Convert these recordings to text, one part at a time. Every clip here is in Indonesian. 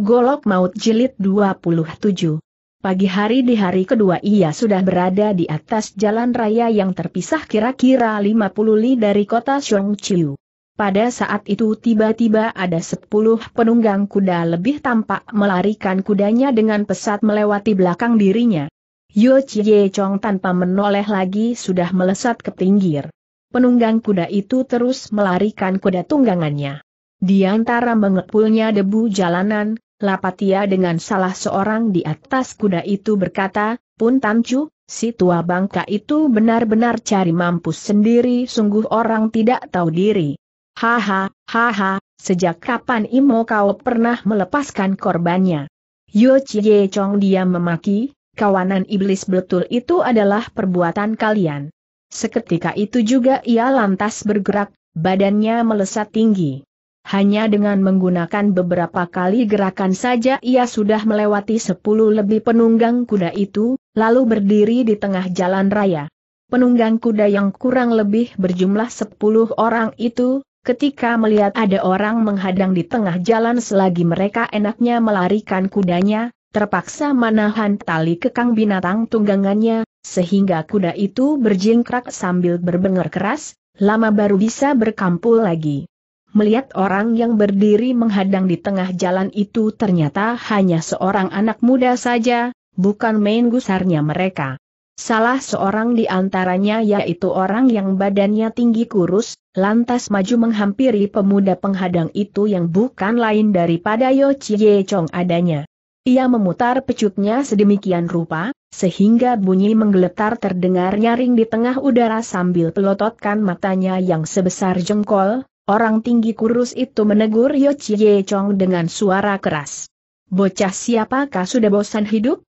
Golok Maut Jilid 27 Pagi hari di hari kedua ia sudah berada di atas jalan raya yang terpisah kira-kira 50 li dari kota Chongqiu. Pada saat itu tiba-tiba ada 10 penunggang kuda lebih tampak melarikan kudanya dengan pesat melewati belakang dirinya. Yo Chie Chong tanpa menoleh lagi sudah melesat ke pinggir. Penunggang kuda itu terus melarikan kuda tunggangannya. Di antara mengepulnya debu jalanan, Lapatia dengan salah seorang di atas kuda itu berkata, Pun Tamcu, si tua bangka itu benar-benar cari mampus sendiri sungguh orang tidak tahu diri. Haha, haha, sejak kapan Imo kau pernah melepaskan korbannya? Yo Chie Chong dia memaki, kawanan iblis betul itu adalah perbuatan kalian. Seketika itu juga ia lantas bergerak, badannya melesat tinggi hanya dengan menggunakan beberapa kali gerakan saja ia sudah melewati sepuluh lebih penunggang kuda itu, lalu berdiri di tengah jalan raya. Penunggang kuda yang kurang lebih berjumlah sepuluh orang itu, ketika melihat ada orang menghadang di tengah jalan selagi mereka enaknya melarikan kudanya, terpaksa menahan tali kekang binatang tunggangannya, sehingga kuda itu berjingkrak sambil berbengar keras, lama baru bisa berkampul lagi melihat orang yang berdiri menghadang di tengah jalan itu ternyata hanya seorang anak muda saja, bukan main gusarnya mereka. Salah seorang di antaranya yaitu orang yang badannya tinggi kurus, lantas maju menghampiri pemuda penghadang itu yang bukan lain daripada Yo Chie Chong adanya. Ia memutar pecutnya sedemikian rupa, sehingga bunyi menggeletar terdengar nyaring di tengah udara sambil pelototkan matanya yang sebesar jengkol, Orang tinggi kurus itu menegur Yo Chie Chong dengan suara keras. Bocah siapakah sudah bosan hidup?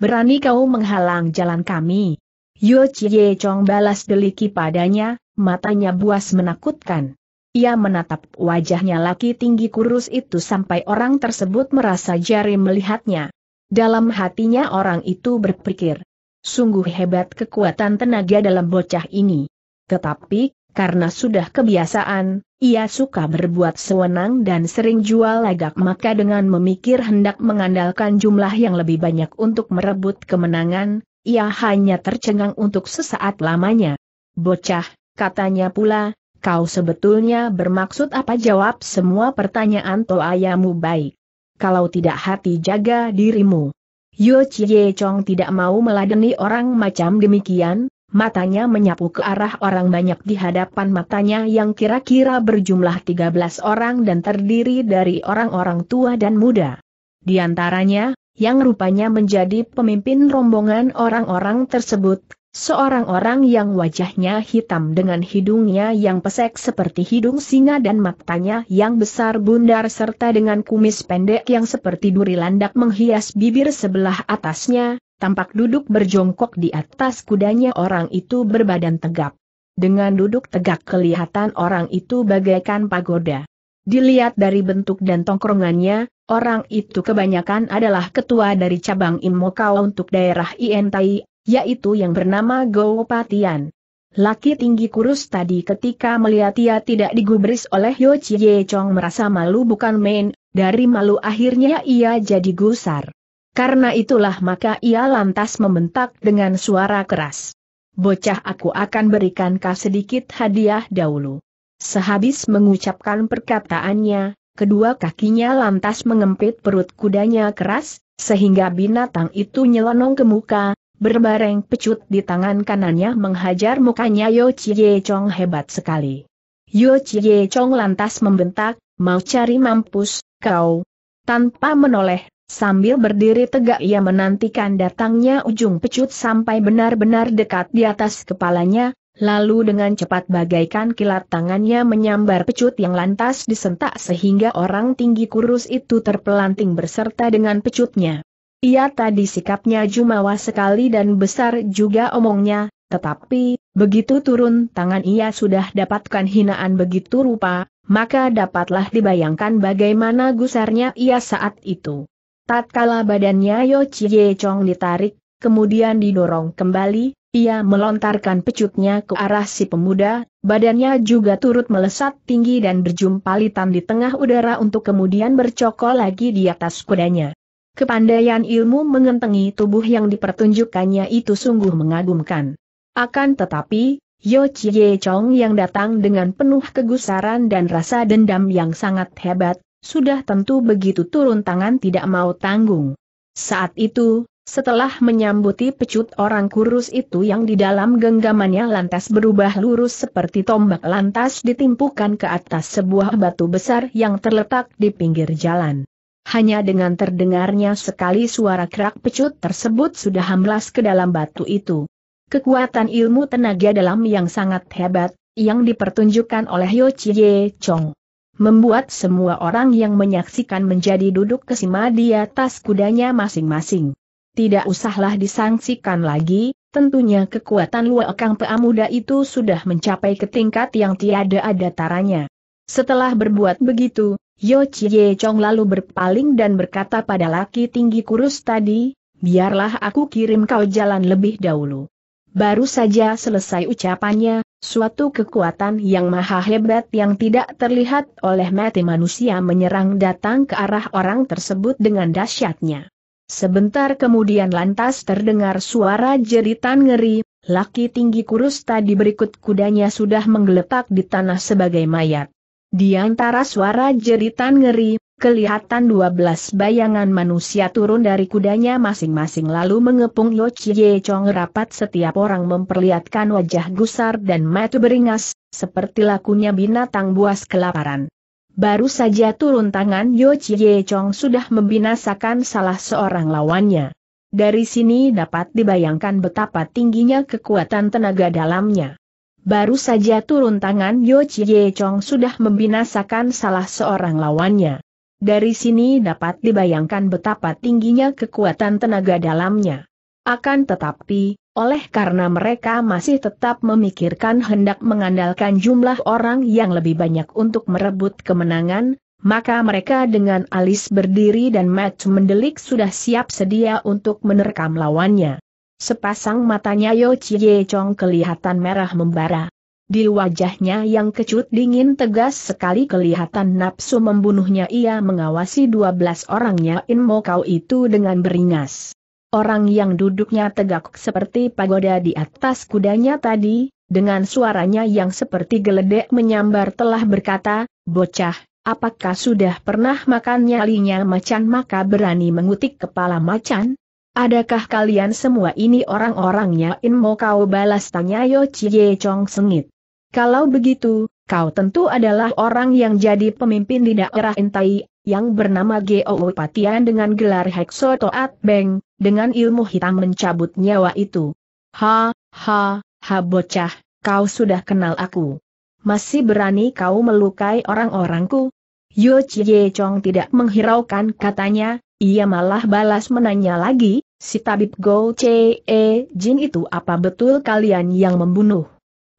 Berani kau menghalang jalan kami. Yo Chie Chong balas deliki padanya, matanya buas menakutkan. Ia menatap wajahnya laki tinggi kurus itu sampai orang tersebut merasa jari melihatnya. Dalam hatinya orang itu berpikir, sungguh hebat kekuatan tenaga dalam bocah ini. Tetapi, karena sudah kebiasaan, ia suka berbuat sewenang dan sering jual lagak maka dengan memikir hendak mengandalkan jumlah yang lebih banyak untuk merebut kemenangan, ia hanya tercengang untuk sesaat lamanya. Bocah, katanya pula, kau sebetulnya bermaksud apa jawab semua pertanyaan ayamu baik. Kalau tidak hati jaga dirimu. Yo Chie Chong tidak mau meladeni orang macam demikian, matanya menyapu ke arah orang banyak di hadapan matanya yang kira-kira berjumlah 13 orang dan terdiri dari orang-orang tua dan muda. Di antaranya, yang rupanya menjadi pemimpin rombongan orang-orang tersebut, seorang orang yang wajahnya hitam dengan hidungnya yang pesek seperti hidung singa dan matanya yang besar bundar serta dengan kumis pendek yang seperti duri landak menghias bibir sebelah atasnya, Tampak duduk berjongkok di atas kudanya orang itu berbadan tegap. Dengan duduk tegak kelihatan orang itu bagaikan pagoda. Dilihat dari bentuk dan tongkrongannya, orang itu kebanyakan adalah ketua dari cabang Imokau untuk daerah Ientai, yaitu yang bernama gopatian. Laki tinggi kurus tadi ketika melihat ia tidak digubris oleh Yo Chie Chong merasa malu bukan main, dari malu akhirnya ia jadi gusar. Karena itulah maka ia lantas membentak dengan suara keras. Bocah aku akan berikan kau sedikit hadiah dahulu. Sehabis mengucapkan perkataannya, kedua kakinya lantas mengempit perut kudanya keras, sehingga binatang itu nyelonong ke muka, berbareng pecut di tangan kanannya menghajar mukanya Yo Chie Chong hebat sekali. Yo Chie Chong lantas membentak, mau cari mampus, kau. Tanpa menoleh, Sambil berdiri tegak ia menantikan datangnya ujung pecut sampai benar-benar dekat di atas kepalanya, lalu dengan cepat bagaikan kilat tangannya menyambar pecut yang lantas disentak sehingga orang tinggi kurus itu terpelanting berserta dengan pecutnya. Ia tadi sikapnya jumawa sekali dan besar juga omongnya, tetapi, begitu turun tangan ia sudah dapatkan hinaan begitu rupa, maka dapatlah dibayangkan bagaimana gusarnya ia saat itu. Tatkala badannya Yo Chie Chong ditarik, kemudian didorong kembali, ia melontarkan pecutnya ke arah si pemuda, badannya juga turut melesat tinggi dan berjumpalitan di tengah udara untuk kemudian bercokol lagi di atas kudanya. Kepandaian ilmu mengentengi tubuh yang dipertunjukkannya itu sungguh mengagumkan. Akan tetapi, Yo Chie Chong yang datang dengan penuh kegusaran dan rasa dendam yang sangat hebat, sudah tentu begitu turun tangan tidak mau tanggung. Saat itu, setelah menyambuti pecut orang kurus itu yang di dalam genggamannya lantas berubah lurus seperti tombak lantas ditimpukan ke atas sebuah batu besar yang terletak di pinggir jalan. Hanya dengan terdengarnya sekali suara kerak pecut tersebut sudah hamblas ke dalam batu itu. Kekuatan ilmu tenaga dalam yang sangat hebat, yang dipertunjukkan oleh Yo Chie Chong membuat semua orang yang menyaksikan menjadi duduk kesima di atas kudanya masing-masing. Tidak usahlah disangsikan lagi, tentunya kekuatan Luakang Peamuda itu sudah mencapai ke tingkat yang tiada ada taranya. Setelah berbuat begitu, Yo Chie Chong lalu berpaling dan berkata pada laki tinggi kurus tadi, biarlah aku kirim kau jalan lebih dahulu. Baru saja selesai ucapannya, Suatu kekuatan yang maha hebat yang tidak terlihat oleh mati manusia menyerang datang ke arah orang tersebut dengan dahsyatnya. Sebentar kemudian lantas terdengar suara jeritan ngeri, laki tinggi kurus tadi berikut kudanya sudah menggeletak di tanah sebagai mayat. Di antara suara jeritan ngeri, kelihatan 12 bayangan manusia turun dari kudanya masing-masing lalu mengepung Yo Chie Chong rapat setiap orang memperlihatkan wajah gusar dan mata beringas, seperti lakunya binatang buas kelaparan. Baru saja turun tangan Yo Chie Chong sudah membinasakan salah seorang lawannya. Dari sini dapat dibayangkan betapa tingginya kekuatan tenaga dalamnya. Baru saja turun tangan Yo Chie Chong sudah membinasakan salah seorang lawannya. Dari sini dapat dibayangkan betapa tingginya kekuatan tenaga dalamnya. Akan tetapi, oleh karena mereka masih tetap memikirkan hendak mengandalkan jumlah orang yang lebih banyak untuk merebut kemenangan, maka mereka dengan alis berdiri dan match mendelik sudah siap sedia untuk menerkam lawannya. Sepasang matanya Yo Chie Chong kelihatan merah membara. Di wajahnya yang kecut dingin tegas sekali kelihatan nafsu membunuhnya ia mengawasi dua belas orangnya In Kau itu dengan beringas. Orang yang duduknya tegak seperti pagoda di atas kudanya tadi, dengan suaranya yang seperti geledek menyambar telah berkata, Bocah, apakah sudah pernah makan nyalinya macan maka berani mengutik kepala macan? Adakah kalian semua ini orang-orangnya In Kau balas tanya Yo Chie Chong sengit. Kalau begitu, kau tentu adalah orang yang jadi pemimpin di daerah Entai, yang bernama Geo Patian dengan gelar Hekso Toat Beng, dengan ilmu hitam mencabut nyawa itu. Ha, ha, ha bocah, kau sudah kenal aku. Masih berani kau melukai orang-orangku? Yo Chie Chong tidak menghiraukan katanya, ia malah balas menanya lagi, si tabib Go Jin itu apa betul kalian yang membunuh?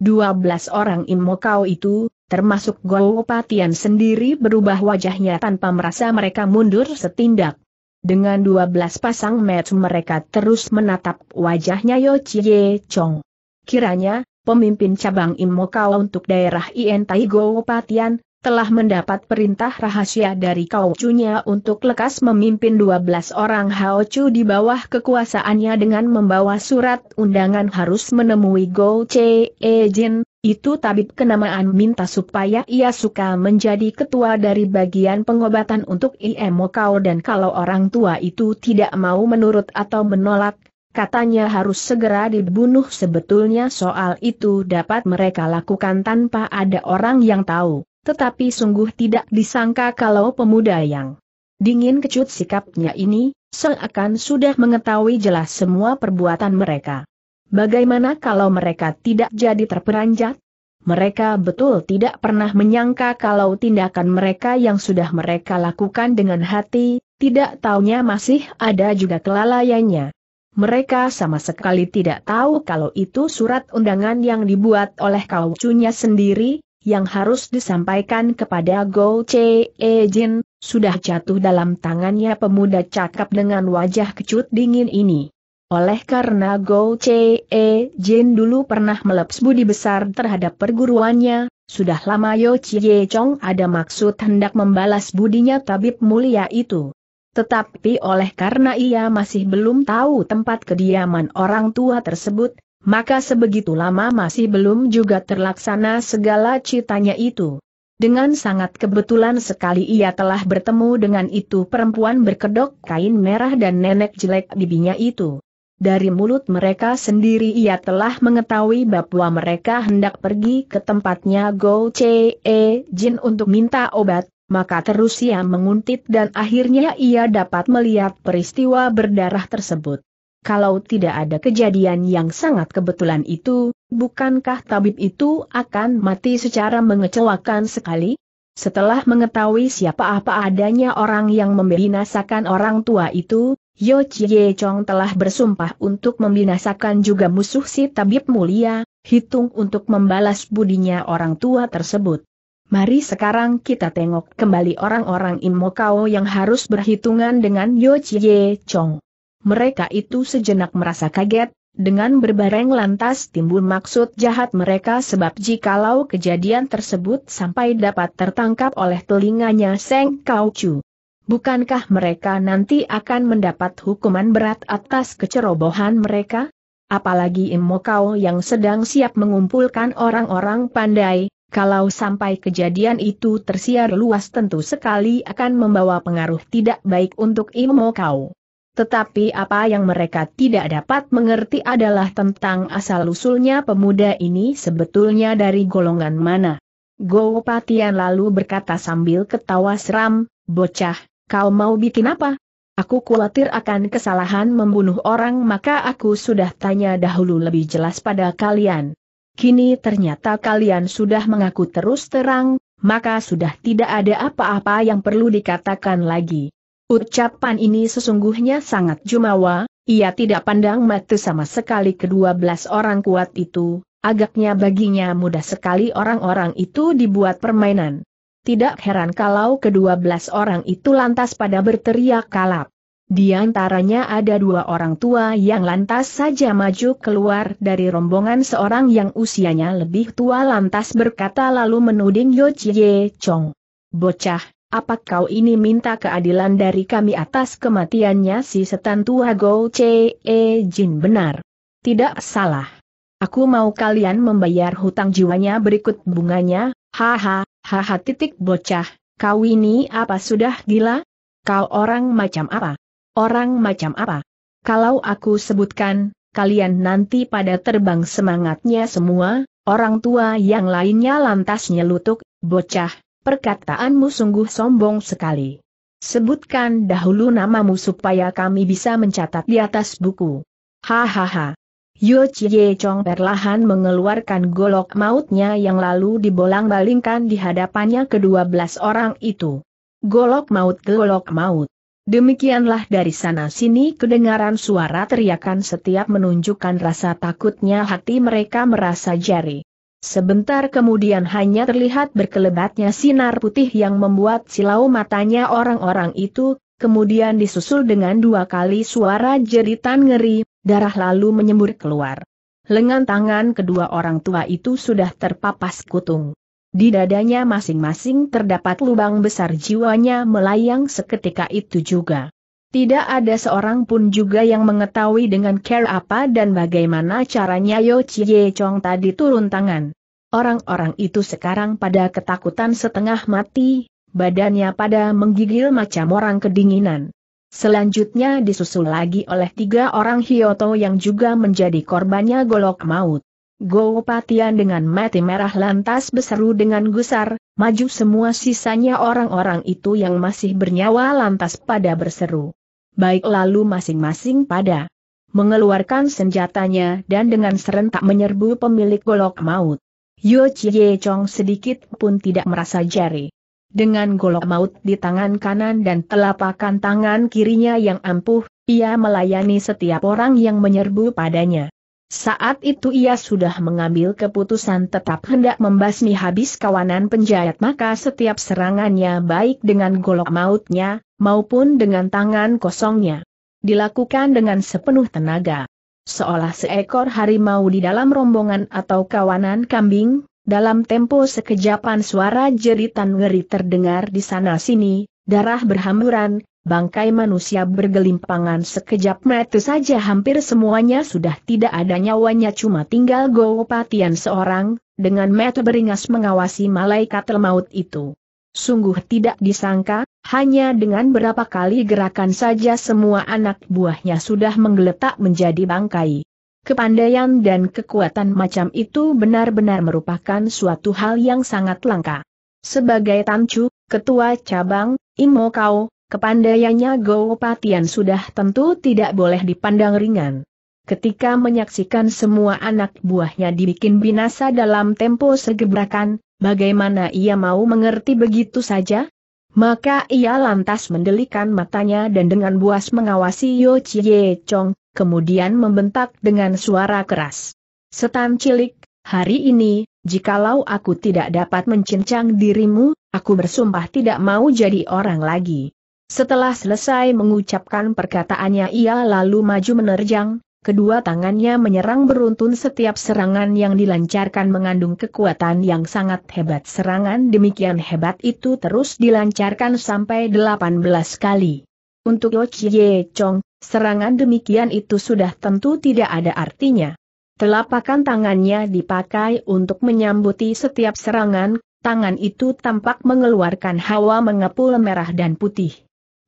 dua belas orang Imokau itu, termasuk Gowopatian sendiri berubah wajahnya tanpa merasa mereka mundur setindak. Dengan dua belas pasang mata mereka terus menatap wajahnya Yo Chie Chong. Kiranya, pemimpin cabang Imokau untuk daerah Ientai Gowopatian, telah mendapat perintah rahasia dari kau, Kaucunya untuk lekas memimpin 12 orang Haochu di bawah kekuasaannya dengan membawa surat undangan harus menemui Go Che e Jin, itu tabib kenamaan minta supaya ia suka menjadi ketua dari bagian pengobatan untuk IMO Kau dan kalau orang tua itu tidak mau menurut atau menolak, Katanya harus segera dibunuh sebetulnya soal itu dapat mereka lakukan tanpa ada orang yang tahu tetapi sungguh tidak disangka kalau pemuda yang dingin kecut sikapnya ini, seakan sudah mengetahui jelas semua perbuatan mereka. Bagaimana kalau mereka tidak jadi terperanjat? Mereka betul tidak pernah menyangka kalau tindakan mereka yang sudah mereka lakukan dengan hati, tidak taunya masih ada juga kelalaiannya. Mereka sama sekali tidak tahu kalau itu surat undangan yang dibuat oleh kaucunya sendiri, yang harus disampaikan kepada Go Che E Jin, sudah jatuh dalam tangannya pemuda cakap dengan wajah kecut dingin ini. Oleh karena Go Che E Jin dulu pernah melepas budi besar terhadap perguruannya, sudah lama Yo Chie Chong ada maksud hendak membalas budinya tabib mulia itu. Tetapi oleh karena ia masih belum tahu tempat kediaman orang tua tersebut, maka sebegitu lama masih belum juga terlaksana segala citanya itu. Dengan sangat kebetulan sekali ia telah bertemu dengan itu perempuan berkedok kain merah dan nenek jelek bibinya itu. Dari mulut mereka sendiri ia telah mengetahui bahwa mereka hendak pergi ke tempatnya Go Che e Jin untuk minta obat, maka terus ia menguntit dan akhirnya ia dapat melihat peristiwa berdarah tersebut. Kalau tidak ada kejadian yang sangat kebetulan itu, bukankah tabib itu akan mati secara mengecewakan sekali? Setelah mengetahui siapa apa adanya orang yang membinasakan orang tua itu, Yo Chie Chong telah bersumpah untuk membinasakan juga musuh si tabib mulia, hitung untuk membalas budinya orang tua tersebut. Mari sekarang kita tengok kembali orang-orang Imokao yang harus berhitungan dengan Yo Chie Chong mereka itu sejenak merasa kaget, dengan berbareng lantas timbul maksud jahat mereka sebab jikalau kejadian tersebut sampai dapat tertangkap oleh telinganya Seng Kau Chu. Bukankah mereka nanti akan mendapat hukuman berat atas kecerobohan mereka? Apalagi Imo Kau yang sedang siap mengumpulkan orang-orang pandai, kalau sampai kejadian itu tersiar luas tentu sekali akan membawa pengaruh tidak baik untuk Imo Kau. Tetapi apa yang mereka tidak dapat mengerti adalah tentang asal-usulnya pemuda ini sebetulnya dari golongan mana. Gopatian lalu berkata sambil ketawa seram, Bocah, kau mau bikin apa? Aku khawatir akan kesalahan membunuh orang maka aku sudah tanya dahulu lebih jelas pada kalian. Kini ternyata kalian sudah mengaku terus terang, maka sudah tidak ada apa-apa yang perlu dikatakan lagi. Ucapan ini sesungguhnya sangat jumawa, ia tidak pandang mata sama sekali kedua belas orang kuat itu, agaknya baginya mudah sekali orang-orang itu dibuat permainan. Tidak heran kalau kedua belas orang itu lantas pada berteriak kalap. Di antaranya ada dua orang tua yang lantas saja maju keluar dari rombongan seorang yang usianya lebih tua lantas berkata lalu menuding Yo Chie Chong. Bocah, apa kau ini minta keadilan dari kami atas kematiannya si setan tua Go Che E Jin benar? Tidak salah. Aku mau kalian membayar hutang jiwanya berikut bunganya, haha, haha titik bocah, kau ini apa sudah gila? Kau orang macam apa? Orang macam apa? Kalau aku sebutkan, kalian nanti pada terbang semangatnya semua, orang tua yang lainnya lantas nyelutuk, bocah, Perkataanmu sungguh sombong sekali. Sebutkan dahulu namamu supaya kami bisa mencatat di atas buku. Hahaha. Yo Chie Chong perlahan mengeluarkan golok mautnya yang lalu dibolang-balingkan di hadapannya kedua belas orang itu. Golok maut golok maut. Demikianlah dari sana-sini kedengaran suara teriakan setiap menunjukkan rasa takutnya hati mereka merasa jari. Sebentar kemudian hanya terlihat berkelebatnya sinar putih yang membuat silau matanya orang-orang itu, kemudian disusul dengan dua kali suara jeritan ngeri, darah lalu menyembur keluar. Lengan tangan kedua orang tua itu sudah terpapas kutung. Di dadanya masing-masing terdapat lubang besar jiwanya melayang seketika itu juga. Tidak ada seorang pun juga yang mengetahui dengan care apa dan bagaimana caranya Yo Chie Chong tadi turun tangan. Orang-orang itu sekarang pada ketakutan setengah mati, badannya pada menggigil macam orang kedinginan. Selanjutnya disusul lagi oleh tiga orang Hyoto yang juga menjadi korbannya golok maut. Go Patian dengan mati merah lantas berseru dengan gusar, maju semua sisanya orang-orang itu yang masih bernyawa lantas pada berseru baik lalu masing-masing pada mengeluarkan senjatanya dan dengan serentak menyerbu pemilik golok maut. Yo Chie Chong sedikit pun tidak merasa jari. Dengan golok maut di tangan kanan dan telapakan tangan kirinya yang ampuh, ia melayani setiap orang yang menyerbu padanya. Saat itu ia sudah mengambil keputusan tetap hendak membasmi habis kawanan penjahat maka setiap serangannya baik dengan golok mautnya, maupun dengan tangan kosongnya. Dilakukan dengan sepenuh tenaga. Seolah seekor harimau di dalam rombongan atau kawanan kambing, dalam tempo sekejapan suara jeritan ngeri terdengar di sana-sini, darah berhamburan, bangkai manusia bergelimpangan sekejap mata saja hampir semuanya sudah tidak ada nyawanya cuma tinggal Gopatian seorang, dengan mata beringas mengawasi malaikat lemaut itu. Sungguh tidak disangka, hanya dengan berapa kali gerakan saja semua anak buahnya sudah menggeletak menjadi bangkai. Kepandaian dan kekuatan macam itu benar-benar merupakan suatu hal yang sangat langka. Sebagai Tancu, Ketua Cabang, Imo Kau, Kepandaiannya Gowopatian sudah tentu tidak boleh dipandang ringan. Ketika menyaksikan semua anak buahnya dibikin binasa dalam tempo segebrakan, bagaimana ia mau mengerti begitu saja? Maka ia lantas mendelikan matanya dan dengan buas mengawasi Yo Chie Chong, kemudian membentak dengan suara keras. Setan cilik, hari ini, jikalau aku tidak dapat mencincang dirimu, aku bersumpah tidak mau jadi orang lagi. Setelah selesai mengucapkan perkataannya ia lalu maju menerjang, kedua tangannya menyerang beruntun setiap serangan yang dilancarkan mengandung kekuatan yang sangat hebat. Serangan demikian hebat itu terus dilancarkan sampai 18 kali. Untuk Yo Chie Chong, serangan demikian itu sudah tentu tidak ada artinya. Telapakan tangannya dipakai untuk menyambuti setiap serangan, tangan itu tampak mengeluarkan hawa mengepul merah dan putih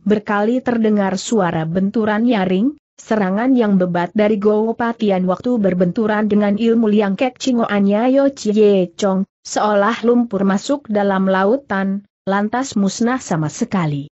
berkali terdengar suara benturan nyaring, serangan yang bebat dari Patian waktu berbenturan dengan ilmu liang kek cingoannya Yo Chie Chong, seolah lumpur masuk dalam lautan, lantas musnah sama sekali.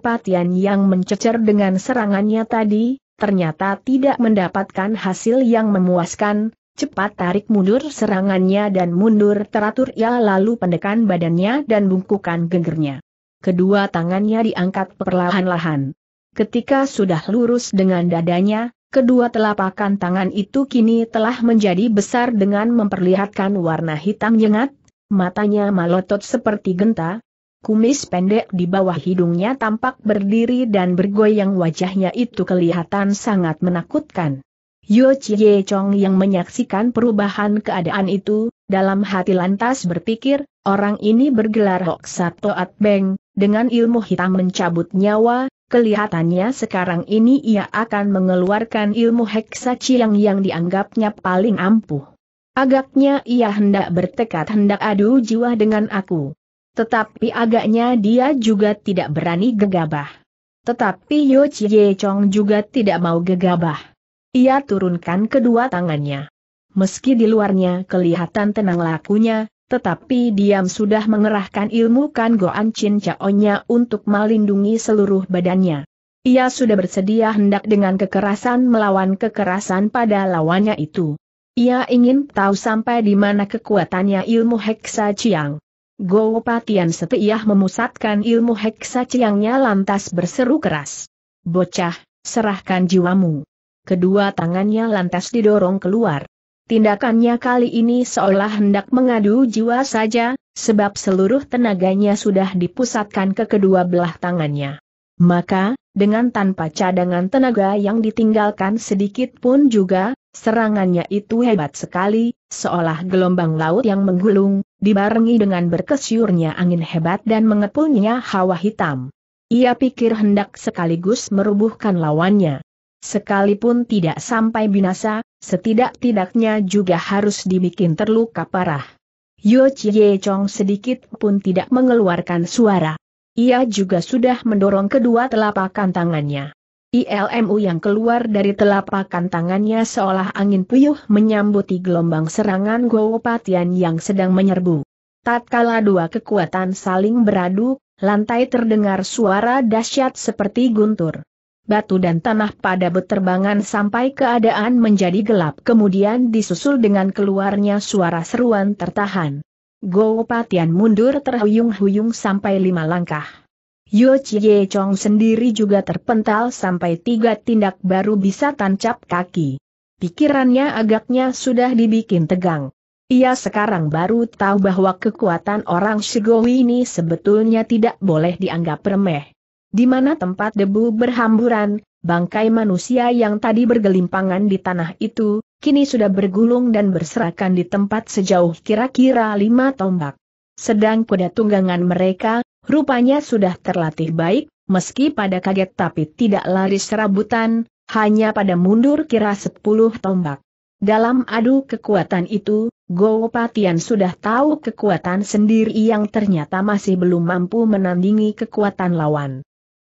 Patian yang mencecer dengan serangannya tadi, ternyata tidak mendapatkan hasil yang memuaskan, cepat tarik mundur serangannya dan mundur teratur ia lalu pendekan badannya dan bungkukan gegernya kedua tangannya diangkat perlahan-lahan. Ketika sudah lurus dengan dadanya, kedua telapakan tangan itu kini telah menjadi besar dengan memperlihatkan warna hitam nyengat, matanya malotot seperti genta, kumis pendek di bawah hidungnya tampak berdiri dan bergoyang wajahnya itu kelihatan sangat menakutkan. Yo Chie Chong yang menyaksikan perubahan keadaan itu, dalam hati lantas berpikir, orang ini bergelar Hok At Beng, dengan ilmu hitam mencabut nyawa, kelihatannya sekarang ini ia akan mengeluarkan ilmu Heksa Chiang yang dianggapnya paling ampuh. Agaknya ia hendak bertekad hendak adu jiwa dengan aku. Tetapi agaknya dia juga tidak berani gegabah. Tetapi Yo Chie Chong juga tidak mau gegabah. Ia turunkan kedua tangannya. Meski di luarnya kelihatan tenang lakunya, tetapi diam sudah mengerahkan ilmu kan Goan Chin Chaonya untuk melindungi seluruh badannya. Ia sudah bersedia hendak dengan kekerasan melawan kekerasan pada lawannya itu. Ia ingin tahu sampai di mana kekuatannya ilmu Heksa Chiang. Go Patian Setiah memusatkan ilmu Heksa Chiangnya lantas berseru keras. Bocah, serahkan jiwamu kedua tangannya lantas didorong keluar. Tindakannya kali ini seolah hendak mengadu jiwa saja, sebab seluruh tenaganya sudah dipusatkan ke kedua belah tangannya. Maka, dengan tanpa cadangan tenaga yang ditinggalkan sedikit pun juga, serangannya itu hebat sekali, seolah gelombang laut yang menggulung, dibarengi dengan berkesyurnya angin hebat dan mengepulnya hawa hitam. Ia pikir hendak sekaligus merubuhkan lawannya. Sekalipun tidak sampai binasa, setidak-tidaknya juga harus dibikin terluka parah. Yo Chie Chong sedikit pun tidak mengeluarkan suara. Ia juga sudah mendorong kedua telapak tangannya. ILMU yang keluar dari telapak tangannya seolah angin puyuh menyambuti gelombang serangan Gowopatian yang sedang menyerbu. Tatkala dua kekuatan saling beradu, lantai terdengar suara dahsyat seperti guntur batu dan tanah pada beterbangan sampai keadaan menjadi gelap kemudian disusul dengan keluarnya suara seruan tertahan. Gopatian mundur terhuyung-huyung sampai lima langkah. Yo Chie Chong sendiri juga terpental sampai tiga tindak baru bisa tancap kaki. Pikirannya agaknya sudah dibikin tegang. Ia sekarang baru tahu bahwa kekuatan orang Shigowi ini sebetulnya tidak boleh dianggap remeh. Di mana tempat debu berhamburan, bangkai manusia yang tadi bergelimpangan di tanah itu, kini sudah bergulung dan berserakan di tempat sejauh kira-kira lima tombak. Sedang kuda tunggangan mereka, rupanya sudah terlatih baik, meski pada kaget tapi tidak lari serabutan, hanya pada mundur kira sepuluh tombak. Dalam adu kekuatan itu, Gopatian sudah tahu kekuatan sendiri yang ternyata masih belum mampu menandingi kekuatan lawan.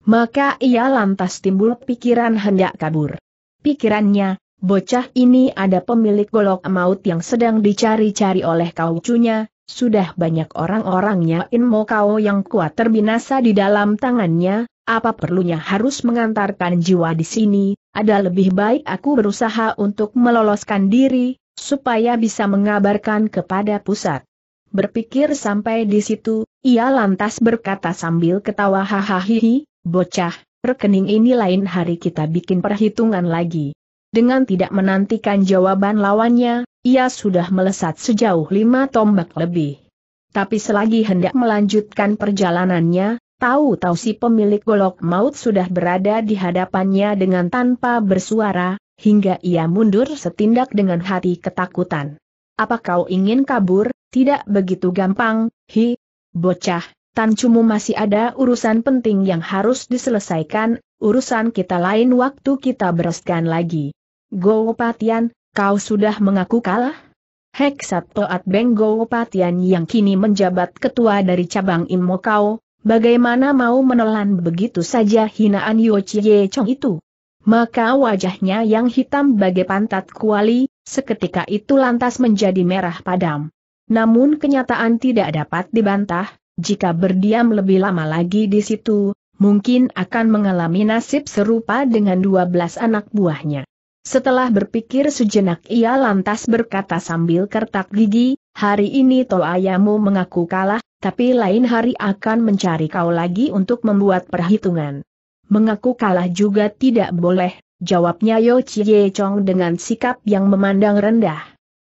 Maka ia lantas timbul pikiran hendak kabur. Pikirannya, bocah ini ada pemilik golok maut yang sedang dicari-cari oleh kaucunya, sudah banyak orang-orangnya Inmo Kau yang kuat terbinasa di dalam tangannya, apa perlunya harus mengantarkan jiwa di sini, ada lebih baik aku berusaha untuk meloloskan diri, supaya bisa mengabarkan kepada pusat. Berpikir sampai di situ, ia lantas berkata sambil ketawa hahaha Bocah, rekening ini lain hari kita bikin perhitungan lagi. Dengan tidak menantikan jawaban lawannya, ia sudah melesat sejauh lima tombak lebih. Tapi selagi hendak melanjutkan perjalanannya, tahu-tahu si pemilik golok maut sudah berada di hadapannya dengan tanpa bersuara, hingga ia mundur setindak dengan hati ketakutan. Apa kau ingin kabur? Tidak begitu gampang, hi. Bocah, Tan Cumu masih ada urusan penting yang harus diselesaikan, urusan kita lain waktu kita bereskan lagi. Go Patian, kau sudah mengaku kalah? Heksat Toat Beng Go Patian yang kini menjabat ketua dari cabang Imo Kau, bagaimana mau menelan begitu saja hinaan Yo Chie Chong itu? Maka wajahnya yang hitam bagai pantat kuali, seketika itu lantas menjadi merah padam. Namun kenyataan tidak dapat dibantah, jika berdiam lebih lama lagi di situ, mungkin akan mengalami nasib serupa dengan 12 anak buahnya. Setelah berpikir sejenak ia lantas berkata sambil kertak gigi, hari ini toayamu mengaku kalah, tapi lain hari akan mencari kau lagi untuk membuat perhitungan. Mengaku kalah juga tidak boleh, jawabnya Yo Chie Chong dengan sikap yang memandang rendah.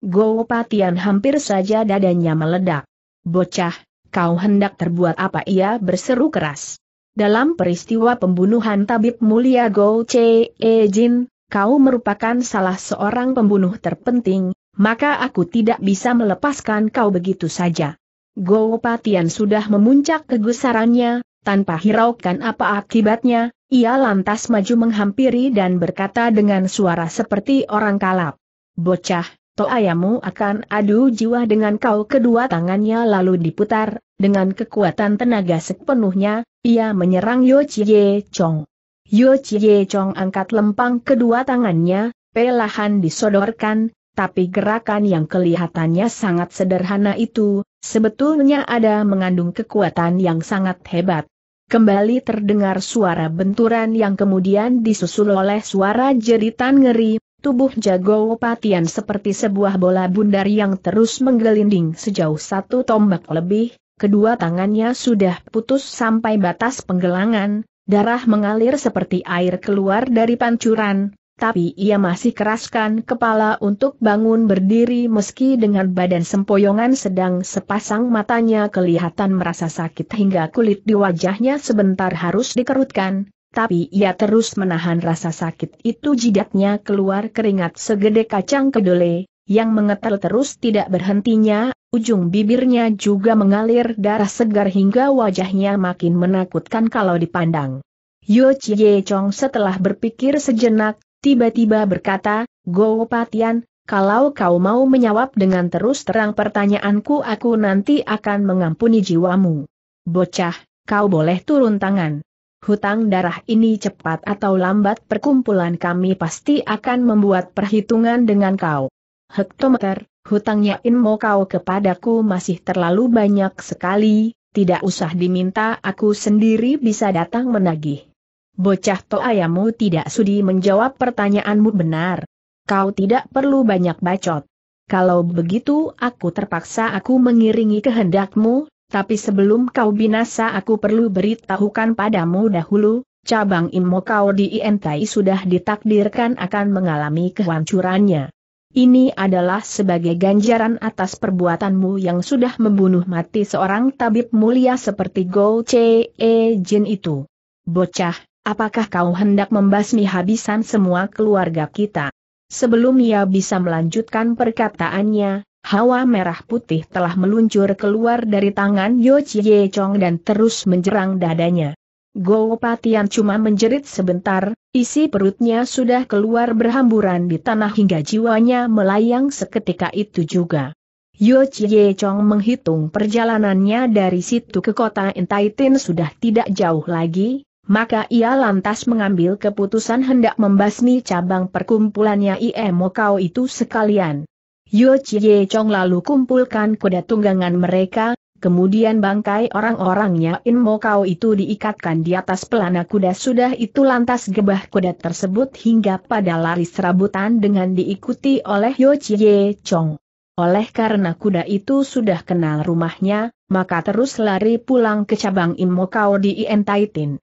Go Patian hampir saja dadanya meledak. Bocah, Kau hendak terbuat apa ia berseru keras. Dalam peristiwa pembunuhan tabib mulia Go Che E Jin, kau merupakan salah seorang pembunuh terpenting, maka aku tidak bisa melepaskan kau begitu saja. Go Patian sudah memuncak kegusarannya, tanpa hiraukan apa akibatnya, ia lantas maju menghampiri dan berkata dengan suara seperti orang kalap. Bocah, Toayamu akan adu jiwa dengan kau kedua tangannya lalu diputar, dengan kekuatan tenaga sepenuhnya, ia menyerang Yo Chie Chong. Yo Chie Chong angkat lempang kedua tangannya, pelahan disodorkan, tapi gerakan yang kelihatannya sangat sederhana itu, sebetulnya ada mengandung kekuatan yang sangat hebat. Kembali terdengar suara benturan yang kemudian disusul oleh suara jeritan ngeri, Tubuh Jago Patian seperti sebuah bola bundar yang terus menggelinding sejauh satu tombak lebih, kedua tangannya sudah putus sampai batas penggelangan, darah mengalir seperti air keluar dari pancuran, tapi ia masih keraskan kepala untuk bangun berdiri meski dengan badan sempoyongan sedang sepasang matanya kelihatan merasa sakit hingga kulit di wajahnya sebentar harus dikerutkan, tapi ia terus menahan rasa sakit itu jidatnya keluar keringat segede kacang kedele, yang mengetel terus tidak berhentinya, ujung bibirnya juga mengalir darah segar hingga wajahnya makin menakutkan kalau dipandang. Yo Chie Chong setelah berpikir sejenak, tiba-tiba berkata, Go Patian, kalau kau mau menjawab dengan terus terang pertanyaanku aku nanti akan mengampuni jiwamu. Bocah, kau boleh turun tangan hutang darah ini cepat atau lambat perkumpulan kami pasti akan membuat perhitungan dengan kau. Hektometer, hutangnya Inmo kau kepadaku masih terlalu banyak sekali, tidak usah diminta aku sendiri bisa datang menagih. Bocah toayamu tidak sudi menjawab pertanyaanmu benar. Kau tidak perlu banyak bacot. Kalau begitu aku terpaksa aku mengiringi kehendakmu, tapi sebelum kau binasa aku perlu beritahukan padamu dahulu, cabang Imo kau di Intai sudah ditakdirkan akan mengalami kehancurannya. Ini adalah sebagai ganjaran atas perbuatanmu yang sudah membunuh mati seorang tabib mulia seperti Go Che e Jin itu. Bocah, apakah kau hendak membasmi habisan semua keluarga kita? Sebelum ia bisa melanjutkan perkataannya, hawa merah putih telah meluncur keluar dari tangan Yo Chie Chong dan terus menjerang dadanya. Go Patian cuma menjerit sebentar, isi perutnya sudah keluar berhamburan di tanah hingga jiwanya melayang seketika itu juga. Yo Chie Chong menghitung perjalanannya dari situ ke kota Intaitin sudah tidak jauh lagi, maka ia lantas mengambil keputusan hendak membasmi cabang perkumpulannya Ie Kau itu sekalian. Yu Chie Chong lalu kumpulkan kuda tunggangan mereka, kemudian bangkai orang-orangnya In Mo Kau itu diikatkan di atas pelana kuda sudah itu lantas gebah kuda tersebut hingga pada lari serabutan dengan diikuti oleh Yu Chie Chong. Oleh karena kuda itu sudah kenal rumahnya, maka terus lari pulang ke cabang In Mo Kau di Ientaitin.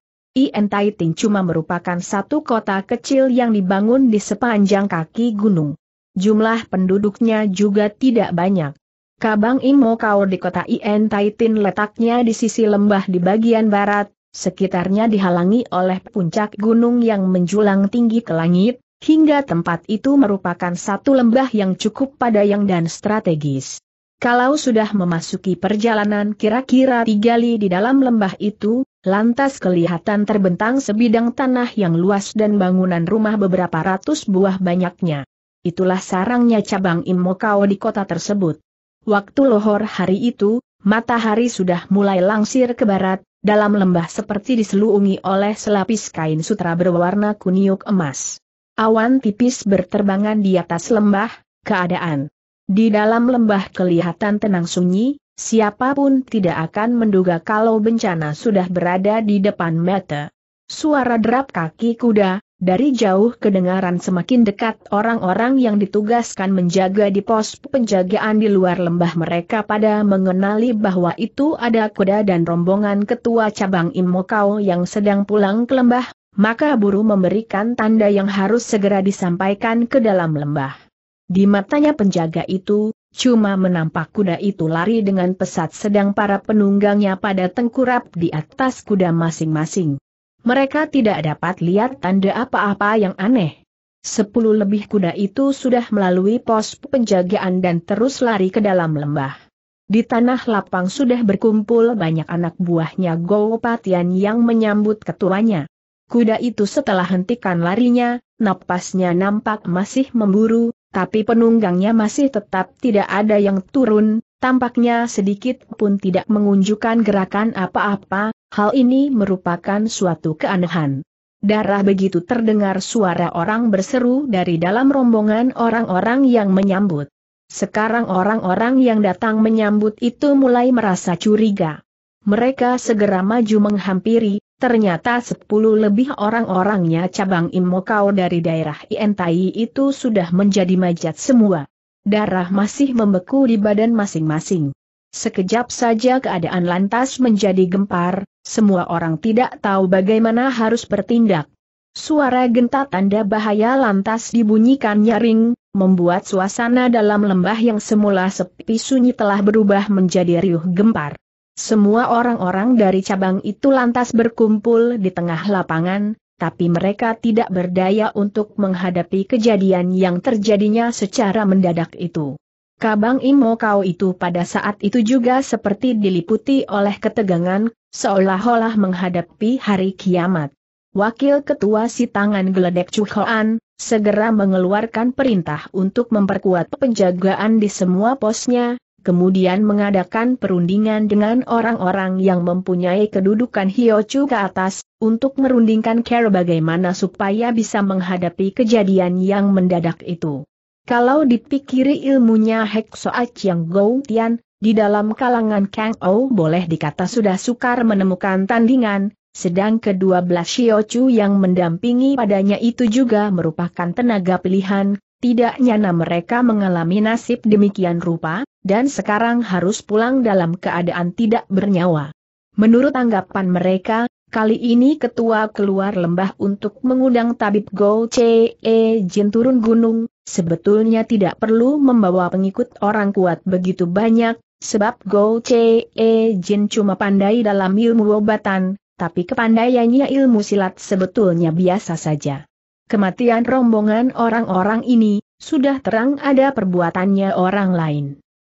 Tai cuma merupakan satu kota kecil yang dibangun di sepanjang kaki gunung. Jumlah penduduknya juga tidak banyak. Kabang Imo Kaur di kota Ien Taitin letaknya di sisi lembah di bagian barat, sekitarnya dihalangi oleh puncak gunung yang menjulang tinggi ke langit, hingga tempat itu merupakan satu lembah yang cukup padayang dan strategis. Kalau sudah memasuki perjalanan kira-kira tiga li di dalam lembah itu, lantas kelihatan terbentang sebidang tanah yang luas dan bangunan rumah beberapa ratus buah banyaknya itulah sarangnya cabang Imokao di kota tersebut. Waktu lohor hari itu, matahari sudah mulai langsir ke barat, dalam lembah seperti diselungi oleh selapis kain sutra berwarna kuniuk emas. Awan tipis berterbangan di atas lembah, keadaan. Di dalam lembah kelihatan tenang sunyi, siapapun tidak akan menduga kalau bencana sudah berada di depan mata. Suara derap kaki kuda, dari jauh kedengaran semakin dekat orang-orang yang ditugaskan menjaga di pos penjagaan di luar lembah mereka pada mengenali bahwa itu ada kuda dan rombongan ketua cabang Imokau yang sedang pulang ke lembah, maka buru memberikan tanda yang harus segera disampaikan ke dalam lembah. Di matanya penjaga itu, cuma menampak kuda itu lari dengan pesat sedang para penunggangnya pada tengkurap di atas kuda masing-masing. Mereka tidak dapat lihat tanda apa-apa yang aneh. Sepuluh lebih kuda itu sudah melalui pos penjagaan dan terus lari ke dalam lembah. Di tanah lapang sudah berkumpul banyak anak buahnya Gopatian yang menyambut ketuanya. Kuda itu setelah hentikan larinya, napasnya nampak masih memburu, tapi penunggangnya masih tetap tidak ada yang turun, tampaknya sedikit pun tidak mengunjukkan gerakan apa-apa, Hal ini merupakan suatu keanehan. Darah begitu terdengar suara orang berseru dari dalam rombongan orang-orang yang menyambut. Sekarang orang-orang yang datang menyambut itu mulai merasa curiga. Mereka segera maju menghampiri, ternyata sepuluh lebih orang-orangnya cabang Imokau dari daerah Ientai itu sudah menjadi majat semua. Darah masih membeku di badan masing-masing. Sekejap saja keadaan lantas menjadi gempar, semua orang tidak tahu bagaimana harus bertindak. Suara genta tanda bahaya lantas dibunyikan nyaring, membuat suasana dalam lembah yang semula sepi sunyi telah berubah menjadi riuh gempar. Semua orang-orang dari cabang itu lantas berkumpul di tengah lapangan, tapi mereka tidak berdaya untuk menghadapi kejadian yang terjadinya secara mendadak itu. Kabang imokau itu pada saat itu juga seperti diliputi oleh ketegangan, Seolah-olah menghadapi hari kiamat. Wakil Ketua Sitangan Geledek Chuhoan, segera mengeluarkan perintah untuk memperkuat penjagaan di semua posnya, kemudian mengadakan perundingan dengan orang-orang yang mempunyai kedudukan Hio Chu ke atas, untuk merundingkan care bagaimana supaya bisa menghadapi kejadian yang mendadak itu. Kalau dipikiri ilmunya Hek Soach yang Gou Tian, di dalam kalangan Kang Ou boleh dikata sudah sukar menemukan tandingan, sedang kedua belas Chu yang mendampingi padanya itu juga merupakan tenaga pilihan, tidak nyana mereka mengalami nasib demikian rupa, dan sekarang harus pulang dalam keadaan tidak bernyawa. Menurut anggapan mereka, kali ini ketua keluar lembah untuk mengundang tabib Go Che e Jin turun gunung, sebetulnya tidak perlu membawa pengikut orang kuat begitu banyak, Sebab Go Che E Jin cuma pandai dalam ilmu obatan, tapi kepandaiannya ilmu silat sebetulnya biasa saja. Kematian rombongan orang-orang ini, sudah terang ada perbuatannya orang lain.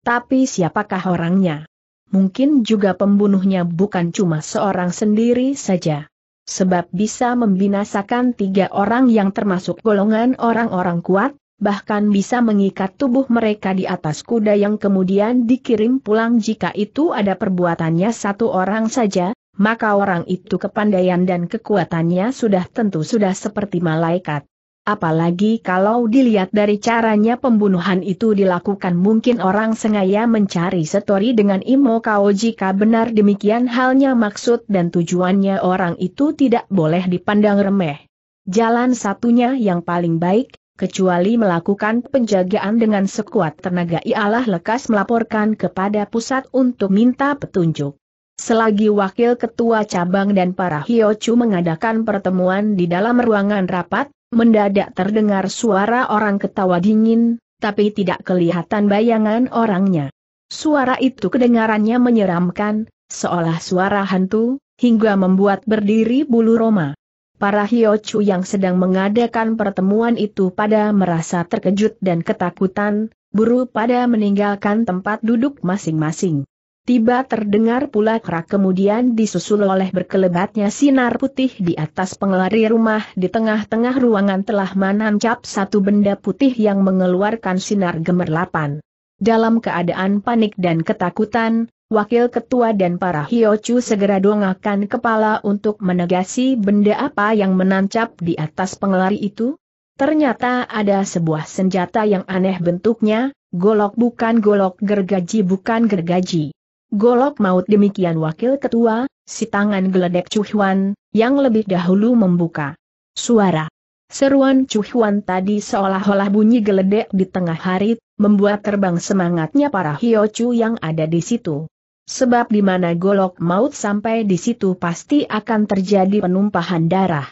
Tapi siapakah orangnya? Mungkin juga pembunuhnya bukan cuma seorang sendiri saja. Sebab bisa membinasakan tiga orang yang termasuk golongan orang-orang kuat, bahkan bisa mengikat tubuh mereka di atas kuda yang kemudian dikirim pulang jika itu ada perbuatannya satu orang saja, maka orang itu kepandaian dan kekuatannya sudah tentu sudah seperti malaikat. Apalagi kalau dilihat dari caranya pembunuhan itu dilakukan mungkin orang sengaja mencari setori dengan Imo Kao jika benar demikian halnya maksud dan tujuannya orang itu tidak boleh dipandang remeh. Jalan satunya yang paling baik, kecuali melakukan penjagaan dengan sekuat tenaga ialah lekas melaporkan kepada pusat untuk minta petunjuk. Selagi wakil ketua cabang dan para Hiochu mengadakan pertemuan di dalam ruangan rapat, mendadak terdengar suara orang ketawa dingin, tapi tidak kelihatan bayangan orangnya. Suara itu kedengarannya menyeramkan, seolah suara hantu, hingga membuat berdiri bulu Roma. Para Hiochu yang sedang mengadakan pertemuan itu pada merasa terkejut dan ketakutan, buru pada meninggalkan tempat duduk masing-masing. Tiba terdengar pula kerak kemudian disusul oleh berkelebatnya sinar putih di atas pengelari rumah di tengah-tengah ruangan telah menancap satu benda putih yang mengeluarkan sinar gemerlapan. Dalam keadaan panik dan ketakutan, Wakil Ketua dan para Hiochu segera dongakkan kepala untuk menegasi benda apa yang menancap di atas pengelari itu. Ternyata ada sebuah senjata yang aneh bentuknya, golok bukan golok gergaji bukan gergaji. Golok maut demikian Wakil Ketua, si tangan geledek Cuhuan, yang lebih dahulu membuka suara. Seruan Cuhuan tadi seolah-olah bunyi geledek di tengah hari, membuat terbang semangatnya para Hiochu yang ada di situ. Sebab di mana golok maut sampai di situ pasti akan terjadi penumpahan darah.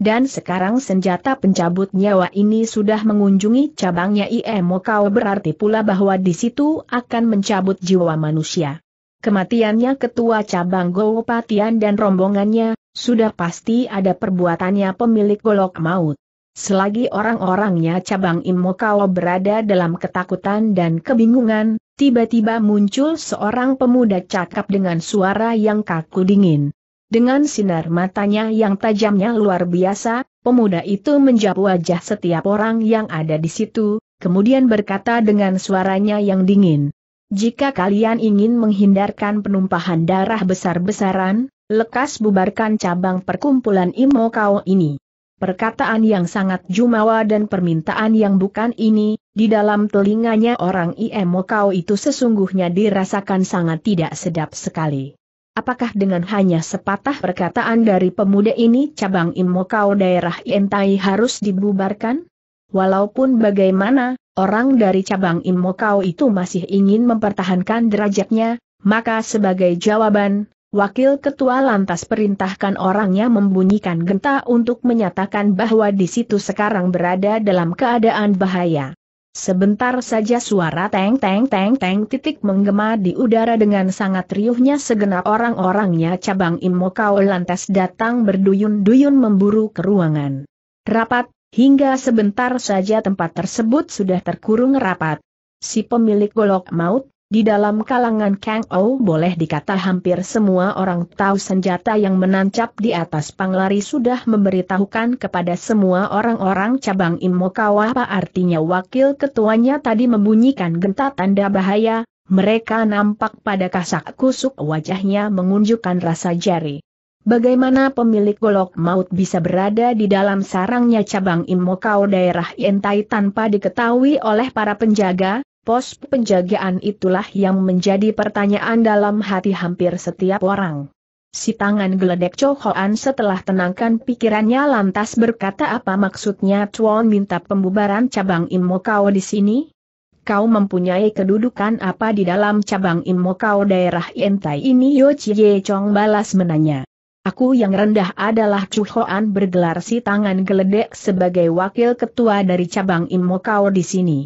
Dan sekarang senjata pencabut nyawa ini sudah mengunjungi cabangnya IMOKAO e berarti pula bahwa di situ akan mencabut jiwa manusia. Kematiannya ketua cabang Gowopatian dan rombongannya, sudah pasti ada perbuatannya pemilik golok maut. Selagi orang-orangnya cabang IMOKAO e berada dalam ketakutan dan kebingungan, Tiba-tiba muncul seorang pemuda cakap dengan suara yang kaku dingin. Dengan sinar matanya yang tajamnya luar biasa, pemuda itu menjawab wajah setiap orang yang ada di situ, kemudian berkata dengan suaranya yang dingin. Jika kalian ingin menghindarkan penumpahan darah besar-besaran, lekas bubarkan cabang perkumpulan imokau ini perkataan yang sangat jumawa dan permintaan yang bukan ini, di dalam telinganya orang IMO kau itu sesungguhnya dirasakan sangat tidak sedap sekali. Apakah dengan hanya sepatah perkataan dari pemuda ini cabang Imokau daerah entai harus dibubarkan? Walaupun bagaimana, orang dari cabang Imokau itu masih ingin mempertahankan derajatnya, maka sebagai jawaban, Wakil Ketua lantas perintahkan orangnya membunyikan genta untuk menyatakan bahwa di situ sekarang berada dalam keadaan bahaya. Sebentar saja suara teng teng teng teng titik menggema di udara dengan sangat riuhnya segenap orang-orangnya cabang Imokau lantas datang berduyun-duyun memburu ke ruangan. Rapat, hingga sebentar saja tempat tersebut sudah terkurung rapat. Si pemilik golok maut, di dalam kalangan Kang Ou boleh dikata hampir semua orang tahu senjata yang menancap di atas panglari sudah memberitahukan kepada semua orang-orang cabang Imokawa apa artinya wakil ketuanya tadi membunyikan genta tanda bahaya, mereka nampak pada kasak kusuk wajahnya mengunjukkan rasa jari. Bagaimana pemilik golok maut bisa berada di dalam sarangnya cabang Imokau daerah Yentai tanpa diketahui oleh para penjaga, pos penjagaan itulah yang menjadi pertanyaan dalam hati hampir setiap orang. Si tangan geledek Chohoan setelah tenangkan pikirannya lantas berkata apa maksudnya Chuan minta pembubaran cabang Imokao di sini? Kau mempunyai kedudukan apa di dalam cabang Imokao daerah Yentai ini Yo Chie Chong balas menanya. Aku yang rendah adalah Chuhoan bergelar si tangan geledek sebagai wakil ketua dari cabang Imokao di sini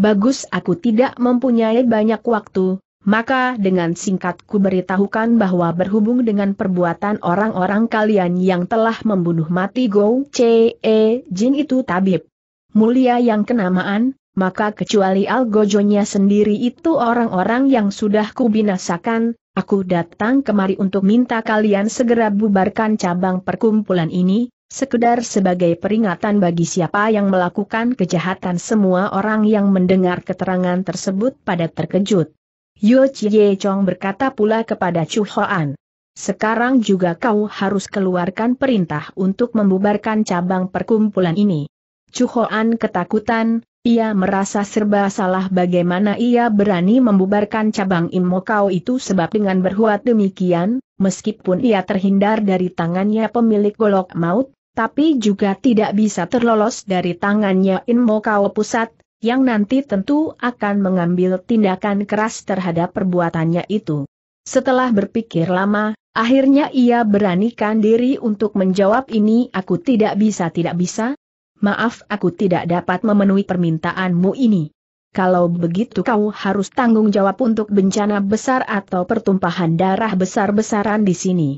bagus aku tidak mempunyai banyak waktu, maka dengan singkat ku beritahukan bahwa berhubung dengan perbuatan orang-orang kalian yang telah membunuh mati Go Che e Jin itu tabib. Mulia yang kenamaan, maka kecuali algojonya sendiri itu orang-orang yang sudah kubinasakan, aku datang kemari untuk minta kalian segera bubarkan cabang perkumpulan ini, Sekedar sebagai peringatan bagi siapa yang melakukan kejahatan semua orang yang mendengar keterangan tersebut pada terkejut. Yo Chie Chong berkata pula kepada Chu Hoan. Sekarang juga kau harus keluarkan perintah untuk membubarkan cabang perkumpulan ini. Chu Hoan ketakutan, ia merasa serba salah bagaimana ia berani membubarkan cabang Imokau itu sebab dengan berbuat demikian, meskipun ia terhindar dari tangannya pemilik golok maut, tapi juga tidak bisa terlolos dari tangannya Inmo Kao Pusat, yang nanti tentu akan mengambil tindakan keras terhadap perbuatannya itu. Setelah berpikir lama, akhirnya ia beranikan diri untuk menjawab ini aku tidak bisa tidak bisa, maaf aku tidak dapat memenuhi permintaanmu ini. Kalau begitu kau harus tanggung jawab untuk bencana besar atau pertumpahan darah besar-besaran di sini.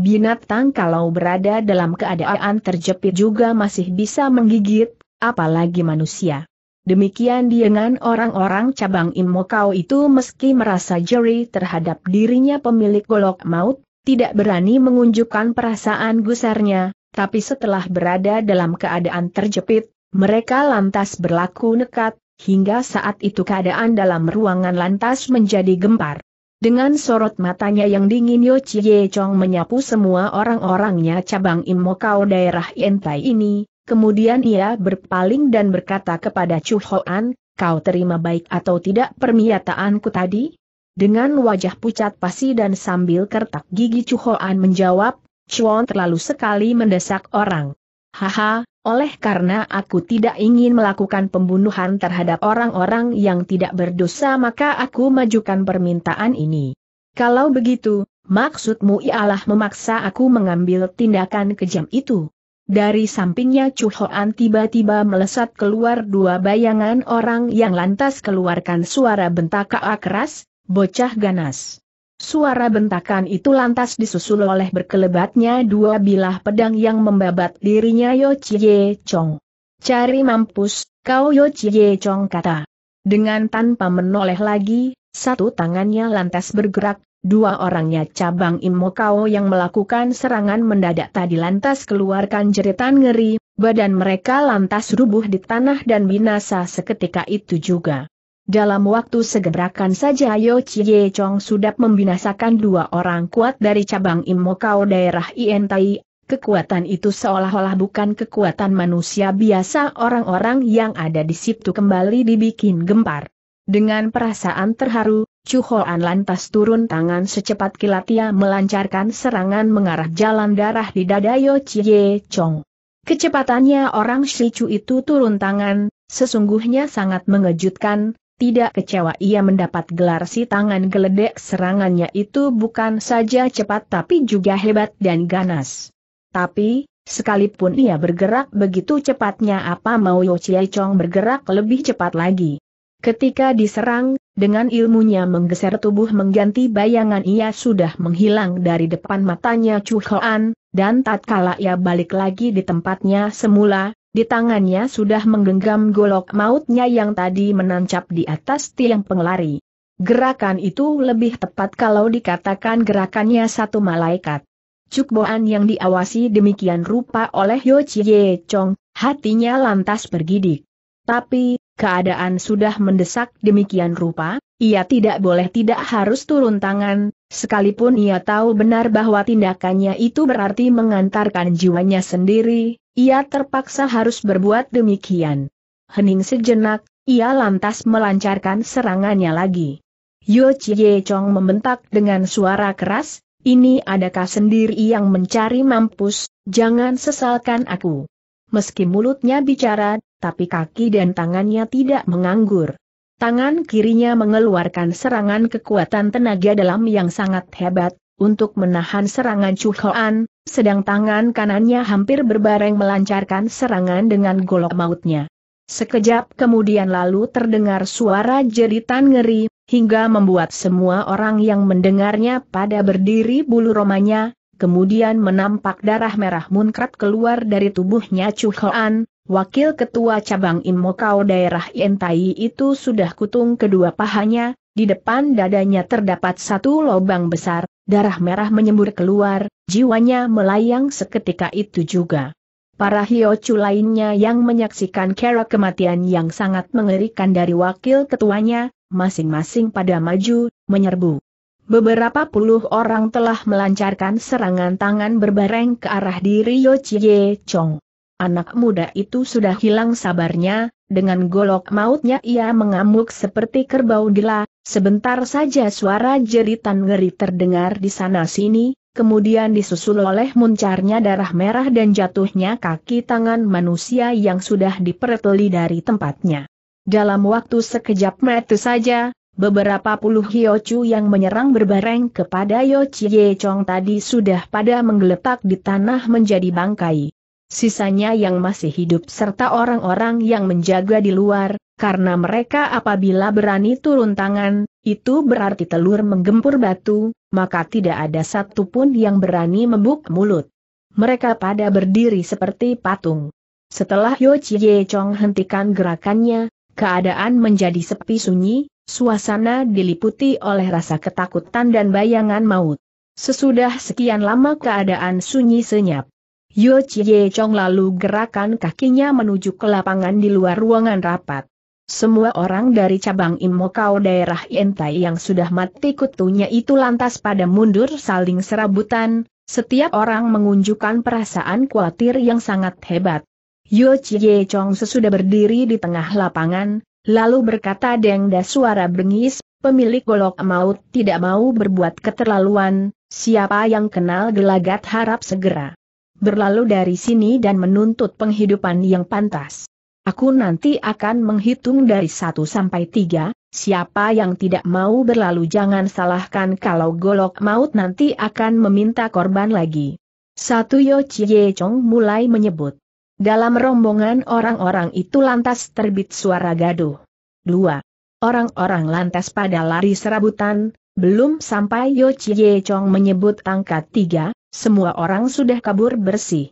Binatang kalau berada dalam keadaan terjepit juga masih bisa menggigit, apalagi manusia. Demikian dengan orang-orang cabang Imokau itu meski merasa jeri terhadap dirinya pemilik golok maut, tidak berani mengunjukkan perasaan gusarnya, tapi setelah berada dalam keadaan terjepit, mereka lantas berlaku nekat, hingga saat itu keadaan dalam ruangan lantas menjadi gempar. Dengan sorot matanya yang dingin Yo Chie Chong menyapu semua orang-orangnya cabang Imokau daerah Yentai ini, kemudian ia berpaling dan berkata kepada Chu Hoan, kau terima baik atau tidak pernyataanku tadi? Dengan wajah pucat pasi dan sambil kertak gigi Chu Hoan menjawab, Chuan terlalu sekali mendesak orang. Haha, oleh karena aku tidak ingin melakukan pembunuhan terhadap orang-orang yang tidak berdosa maka aku majukan permintaan ini. Kalau begitu, maksudmu ialah memaksa aku mengambil tindakan kejam itu. Dari sampingnya Hoan tiba-tiba melesat keluar dua bayangan orang yang lantas keluarkan suara bentak keras, bocah ganas. Suara bentakan itu lantas disusul oleh berkelebatnya dua bilah pedang yang membabat dirinya Yo Chie Chong. Cari mampus, kau Yo Chie Chong kata. Dengan tanpa menoleh lagi, satu tangannya lantas bergerak, dua orangnya cabang Imo Kao yang melakukan serangan mendadak tadi lantas keluarkan jeritan ngeri, badan mereka lantas rubuh di tanah dan binasa seketika itu juga. Dalam waktu segebrakan saja Yo Chie Chong sudah membinasakan dua orang kuat dari cabang Imokao daerah Ientai. Kekuatan itu seolah-olah bukan kekuatan manusia biasa orang-orang yang ada di situ kembali dibikin gempar. Dengan perasaan terharu, Chu Hoan lantas turun tangan secepat kilat ia melancarkan serangan mengarah jalan darah di dada Yo Chie Chong. Kecepatannya orang Shichu itu turun tangan, sesungguhnya sangat mengejutkan, tidak kecewa ia mendapat gelar si tangan geledek serangannya itu bukan saja cepat tapi juga hebat dan ganas. Tapi, sekalipun ia bergerak begitu cepatnya apa mau Yo Chie Chong bergerak lebih cepat lagi. Ketika diserang, dengan ilmunya menggeser tubuh mengganti bayangan ia sudah menghilang dari depan matanya Chu Hoan, dan tatkala ia balik lagi di tempatnya semula, di tangannya sudah menggenggam golok mautnya yang tadi menancap di atas tiang pengelari. Gerakan itu lebih tepat kalau dikatakan gerakannya satu malaikat. Cukboan yang diawasi demikian rupa oleh Yo Chie Chong, hatinya lantas bergidik. Tapi, keadaan sudah mendesak demikian rupa, ia tidak boleh tidak harus turun tangan, Sekalipun ia tahu benar bahwa tindakannya itu berarti mengantarkan jiwanya sendiri, ia terpaksa harus berbuat demikian. Hening sejenak, ia lantas melancarkan serangannya lagi. Yo Chie Chong membentak dengan suara keras, ini adakah sendiri yang mencari mampus, jangan sesalkan aku. Meski mulutnya bicara, tapi kaki dan tangannya tidak menganggur. Tangan kirinya mengeluarkan serangan kekuatan tenaga dalam yang sangat hebat, untuk menahan serangan Chu Hoan, sedang tangan kanannya hampir berbareng melancarkan serangan dengan golok mautnya. Sekejap kemudian lalu terdengar suara jeritan ngeri, hingga membuat semua orang yang mendengarnya pada berdiri bulu romanya, kemudian menampak darah merah munkrat keluar dari tubuhnya Chu Hoan, Wakil Ketua Cabang Imokau daerah Yentai itu sudah kutung kedua pahanya, di depan dadanya terdapat satu lubang besar, darah merah menyembur keluar, jiwanya melayang seketika itu juga. Para Hiochu lainnya yang menyaksikan kera kematian yang sangat mengerikan dari wakil ketuanya, masing-masing pada maju, menyerbu. Beberapa puluh orang telah melancarkan serangan tangan berbareng ke arah diri Yo Chie Chong. Anak muda itu sudah hilang sabarnya, dengan golok mautnya ia mengamuk seperti kerbau gila, sebentar saja suara jeritan ngeri terdengar di sana-sini, kemudian disusul oleh muncarnya darah merah dan jatuhnya kaki tangan manusia yang sudah diperteli dari tempatnya. Dalam waktu sekejap mata saja, beberapa puluh hiocu yang menyerang berbareng kepada Yo ye Chong tadi sudah pada menggeletak di tanah menjadi bangkai sisanya yang masih hidup serta orang-orang yang menjaga di luar, karena mereka apabila berani turun tangan, itu berarti telur menggempur batu, maka tidak ada satupun yang berani membuk mulut. Mereka pada berdiri seperti patung. Setelah Yo Chie Chong hentikan gerakannya, keadaan menjadi sepi sunyi, suasana diliputi oleh rasa ketakutan dan bayangan maut. Sesudah sekian lama keadaan sunyi senyap. Yo Chie Chong lalu gerakan kakinya menuju ke lapangan di luar ruangan rapat. Semua orang dari cabang Imokau daerah Yentai yang sudah mati kutunya itu lantas pada mundur saling serabutan, setiap orang mengunjukkan perasaan khawatir yang sangat hebat. Yo Chie Chong sesudah berdiri di tengah lapangan, lalu berkata dengda suara bengis, pemilik golok maut tidak mau berbuat keterlaluan, siapa yang kenal gelagat harap segera berlalu dari sini dan menuntut penghidupan yang pantas. Aku nanti akan menghitung dari satu sampai tiga. siapa yang tidak mau berlalu jangan salahkan kalau golok maut nanti akan meminta korban lagi. Satu Yo Chie Chong mulai menyebut. Dalam rombongan orang-orang itu lantas terbit suara gaduh. Dua. Orang-orang lantas pada lari serabutan, belum sampai Yo Chie Chong menyebut angka tiga. Semua orang sudah kabur bersih.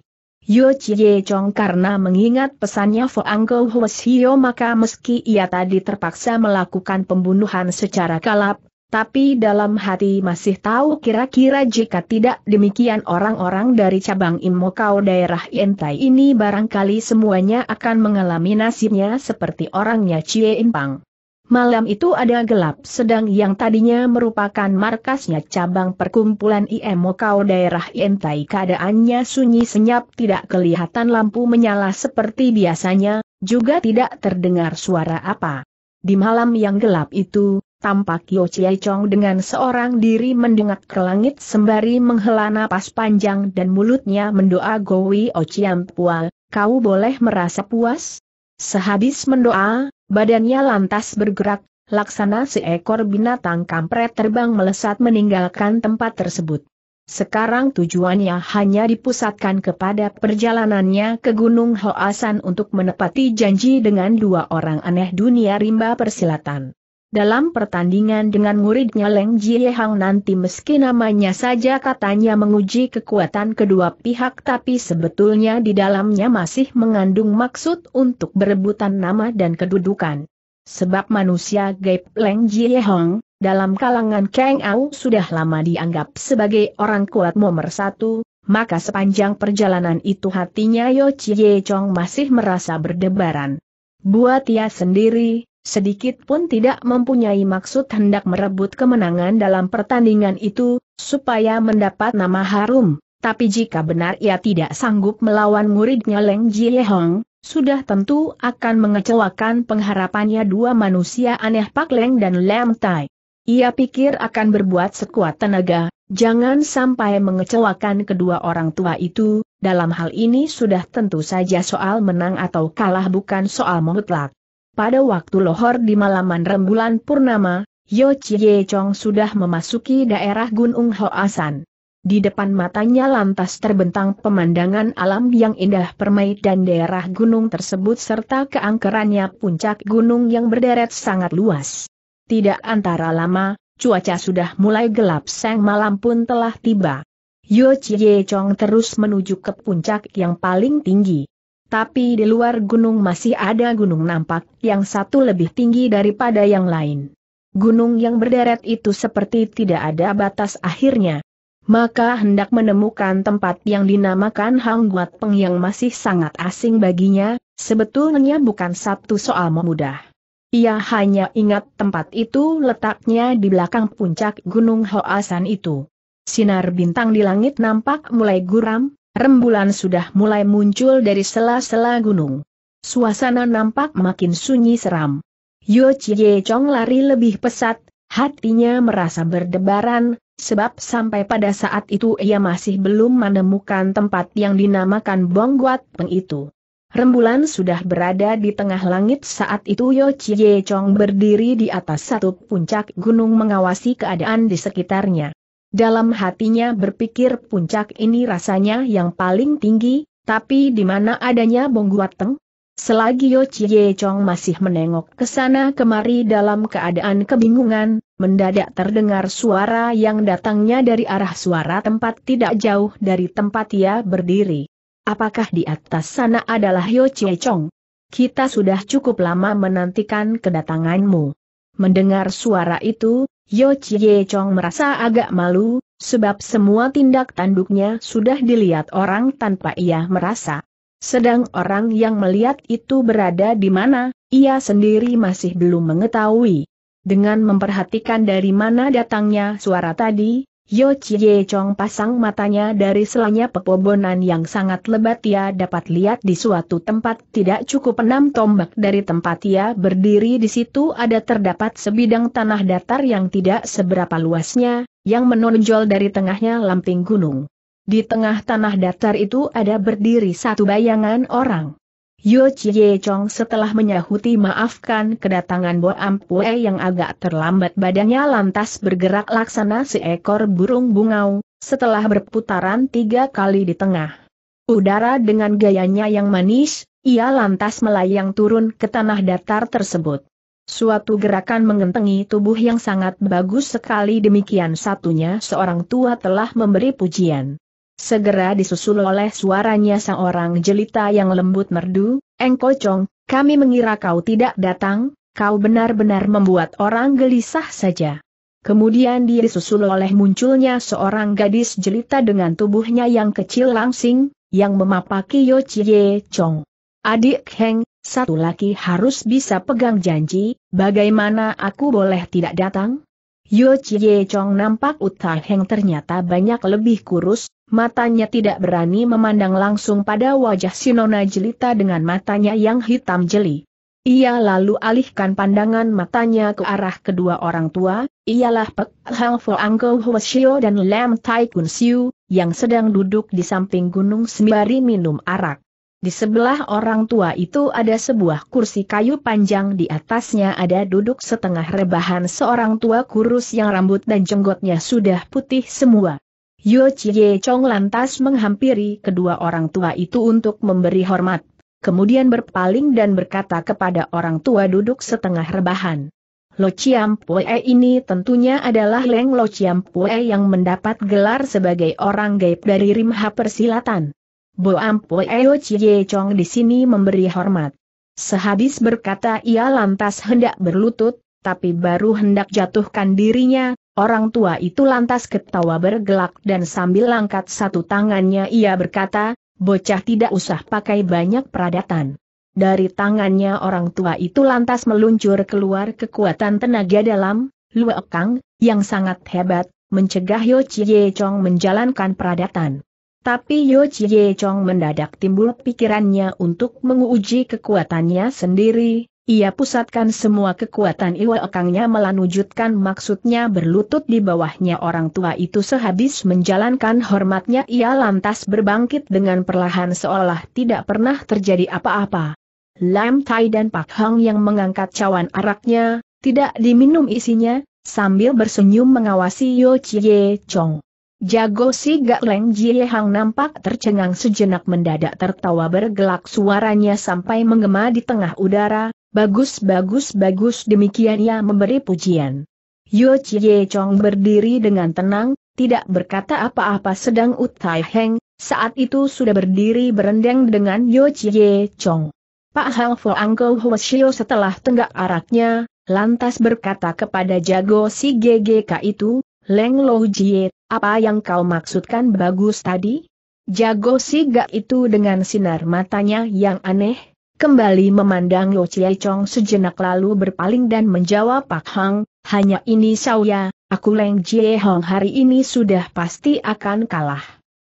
Yu Chie Chong karena mengingat pesannya Fo Angkau Hwasio maka meski ia tadi terpaksa melakukan pembunuhan secara kalap, tapi dalam hati masih tahu kira-kira jika tidak demikian orang-orang dari cabang Imokau daerah Yentai ini barangkali semuanya akan mengalami nasibnya seperti orangnya Chie Impang. Malam itu ada gelap sedang yang tadinya merupakan markasnya cabang perkumpulan IMO kau daerah Yentai keadaannya sunyi senyap tidak kelihatan lampu menyala seperti biasanya, juga tidak terdengar suara apa. Di malam yang gelap itu, tampak Yo Chiai Chong dengan seorang diri mendengak ke langit sembari menghela napas panjang dan mulutnya mendoa Gowi Chiam Pua, kau boleh merasa puas? Sehabis mendoa, badannya lantas bergerak, laksana seekor binatang kampret terbang melesat meninggalkan tempat tersebut. Sekarang tujuannya hanya dipusatkan kepada perjalanannya ke Gunung Hoasan untuk menepati janji dengan dua orang aneh dunia rimba persilatan. Dalam pertandingan dengan muridnya Leng Jiehang nanti meski namanya saja katanya menguji kekuatan kedua pihak tapi sebetulnya di dalamnya masih mengandung maksud untuk berebutan nama dan kedudukan. Sebab manusia gaib Leng Jiehang, dalam kalangan Kang Au sudah lama dianggap sebagai orang kuat nomor satu, maka sepanjang perjalanan itu hatinya Yo Chie Chong masih merasa berdebaran. Buat ia sendiri, sedikit pun tidak mempunyai maksud hendak merebut kemenangan dalam pertandingan itu, supaya mendapat nama harum. Tapi jika benar ia tidak sanggup melawan muridnya Leng Jiehong, sudah tentu akan mengecewakan pengharapannya dua manusia aneh Pak Leng dan Lam Tai. Ia pikir akan berbuat sekuat tenaga, jangan sampai mengecewakan kedua orang tua itu, dalam hal ini sudah tentu saja soal menang atau kalah bukan soal mutlak. Pada waktu lohor di malaman rembulan purnama, Yo Chie Chong sudah memasuki daerah Gunung Hoasan. Di depan matanya lantas terbentang pemandangan alam yang indah permai dan daerah gunung tersebut serta keangkerannya puncak gunung yang berderet sangat luas. Tidak antara lama, cuaca sudah mulai gelap sang malam pun telah tiba. Yo Chie Chong terus menuju ke puncak yang paling tinggi. Tapi di luar gunung masih ada gunung nampak, yang satu lebih tinggi daripada yang lain. Gunung yang berderet itu seperti tidak ada batas akhirnya. Maka hendak menemukan tempat yang dinamakan Hang Guat Peng yang masih sangat asing baginya, sebetulnya bukan satu soal memudah. Ia hanya ingat tempat itu letaknya di belakang puncak Gunung Hoasan itu. Sinar bintang di langit nampak mulai guram, rembulan sudah mulai muncul dari sela-sela gunung. Suasana nampak makin sunyi seram. Yo Chie Chong lari lebih pesat, hatinya merasa berdebaran, sebab sampai pada saat itu ia masih belum menemukan tempat yang dinamakan Guat Peng itu. Rembulan sudah berada di tengah langit saat itu Yo Chie Chong berdiri di atas satu puncak gunung mengawasi keadaan di sekitarnya. Dalam hatinya berpikir puncak ini rasanya yang paling tinggi, tapi di mana adanya Bongguateng? Selagi Yo Chie Chong masih menengok ke sana kemari dalam keadaan kebingungan, mendadak terdengar suara yang datangnya dari arah suara tempat tidak jauh dari tempat ia berdiri. Apakah di atas sana adalah Yo Chie Chong? Kita sudah cukup lama menantikan kedatanganmu. Mendengar suara itu, Yo Chie Chong merasa agak malu, sebab semua tindak tanduknya sudah dilihat orang tanpa ia merasa. Sedang orang yang melihat itu berada di mana, ia sendiri masih belum mengetahui. Dengan memperhatikan dari mana datangnya suara tadi, Yo Chie Chong pasang matanya dari selanya pepobonan yang sangat lebat ia dapat lihat di suatu tempat tidak cukup enam tombak dari tempat ia berdiri di situ ada terdapat sebidang tanah datar yang tidak seberapa luasnya, yang menonjol dari tengahnya lamping gunung. Di tengah tanah datar itu ada berdiri satu bayangan orang. Yo Chie Chong setelah menyahuti maafkan kedatangan Bo Ampue yang agak terlambat badannya lantas bergerak laksana seekor burung bungau, setelah berputaran tiga kali di tengah udara dengan gayanya yang manis, ia lantas melayang turun ke tanah datar tersebut. Suatu gerakan mengentengi tubuh yang sangat bagus sekali demikian satunya seorang tua telah memberi pujian. Segera disusul oleh suaranya seorang jelita yang lembut merdu, Eng Kocong, kami mengira kau tidak datang, kau benar-benar membuat orang gelisah saja. Kemudian dia disusul oleh munculnya seorang gadis jelita dengan tubuhnya yang kecil langsing, yang memapaki Yo Chie Chong. Adik Heng, satu laki harus bisa pegang janji, bagaimana aku boleh tidak datang? Yo Chie Chong nampak Uta Heng ternyata banyak lebih kurus, matanya tidak berani memandang langsung pada wajah Sinona Jelita dengan matanya yang hitam jeli. Ia lalu alihkan pandangan matanya ke arah kedua orang tua, ialah Pek Hang Fo Angko Hwasyo dan Lam Tai Kun Siu, yang sedang duduk di samping Gunung Sembari minum arak. Di sebelah orang tua itu ada sebuah kursi kayu panjang di atasnya ada duduk setengah rebahan seorang tua kurus yang rambut dan jenggotnya sudah putih semua. Yo Chie Chong lantas menghampiri kedua orang tua itu untuk memberi hormat, kemudian berpaling dan berkata kepada orang tua duduk setengah rebahan. Lo Chiam Pue ini tentunya adalah Leng Lo Chiam Pue yang mendapat gelar sebagai orang gaib dari Rimha Persilatan. Ampo Eo Chie Chong di sini memberi hormat. Sehabis berkata ia lantas hendak berlutut, tapi baru hendak jatuhkan dirinya, orang tua itu lantas ketawa bergelak dan sambil angkat satu tangannya ia berkata, bocah tidak usah pakai banyak peradatan. Dari tangannya orang tua itu lantas meluncur keluar kekuatan tenaga dalam, Luo yang sangat hebat, mencegah Yo Chie Chong menjalankan peradatan. Tapi Yo Chie Chong mendadak timbul pikirannya untuk menguji kekuatannya sendiri, ia pusatkan semua kekuatan Iwa Ekangnya melanjutkan maksudnya berlutut di bawahnya orang tua itu sehabis menjalankan hormatnya ia lantas berbangkit dengan perlahan seolah tidak pernah terjadi apa-apa. Lam Tai dan Pak Hong yang mengangkat cawan araknya, tidak diminum isinya, sambil bersenyum mengawasi Yo Chie Chong. Jago si Gak Leng Jiehang nampak tercengang sejenak mendadak tertawa bergelak suaranya sampai menggema di tengah udara, bagus bagus bagus demikian ia memberi pujian. Yo Chie Chong berdiri dengan tenang, tidak berkata apa-apa sedang Utai Heng, saat itu sudah berdiri berendeng dengan Yo Chie Chong. Pak Hang Fo Angko Huashio setelah tenggak araknya, lantas berkata kepada jago si GGK itu, Leng Lo Jie, apa yang kau maksudkan bagus tadi? Jago gak itu dengan sinar matanya yang aneh, kembali memandang Lo Chie Chong sejenak lalu berpaling dan menjawab Pak Hang, hanya ini saya, aku Leng Jie Hong hari ini sudah pasti akan kalah.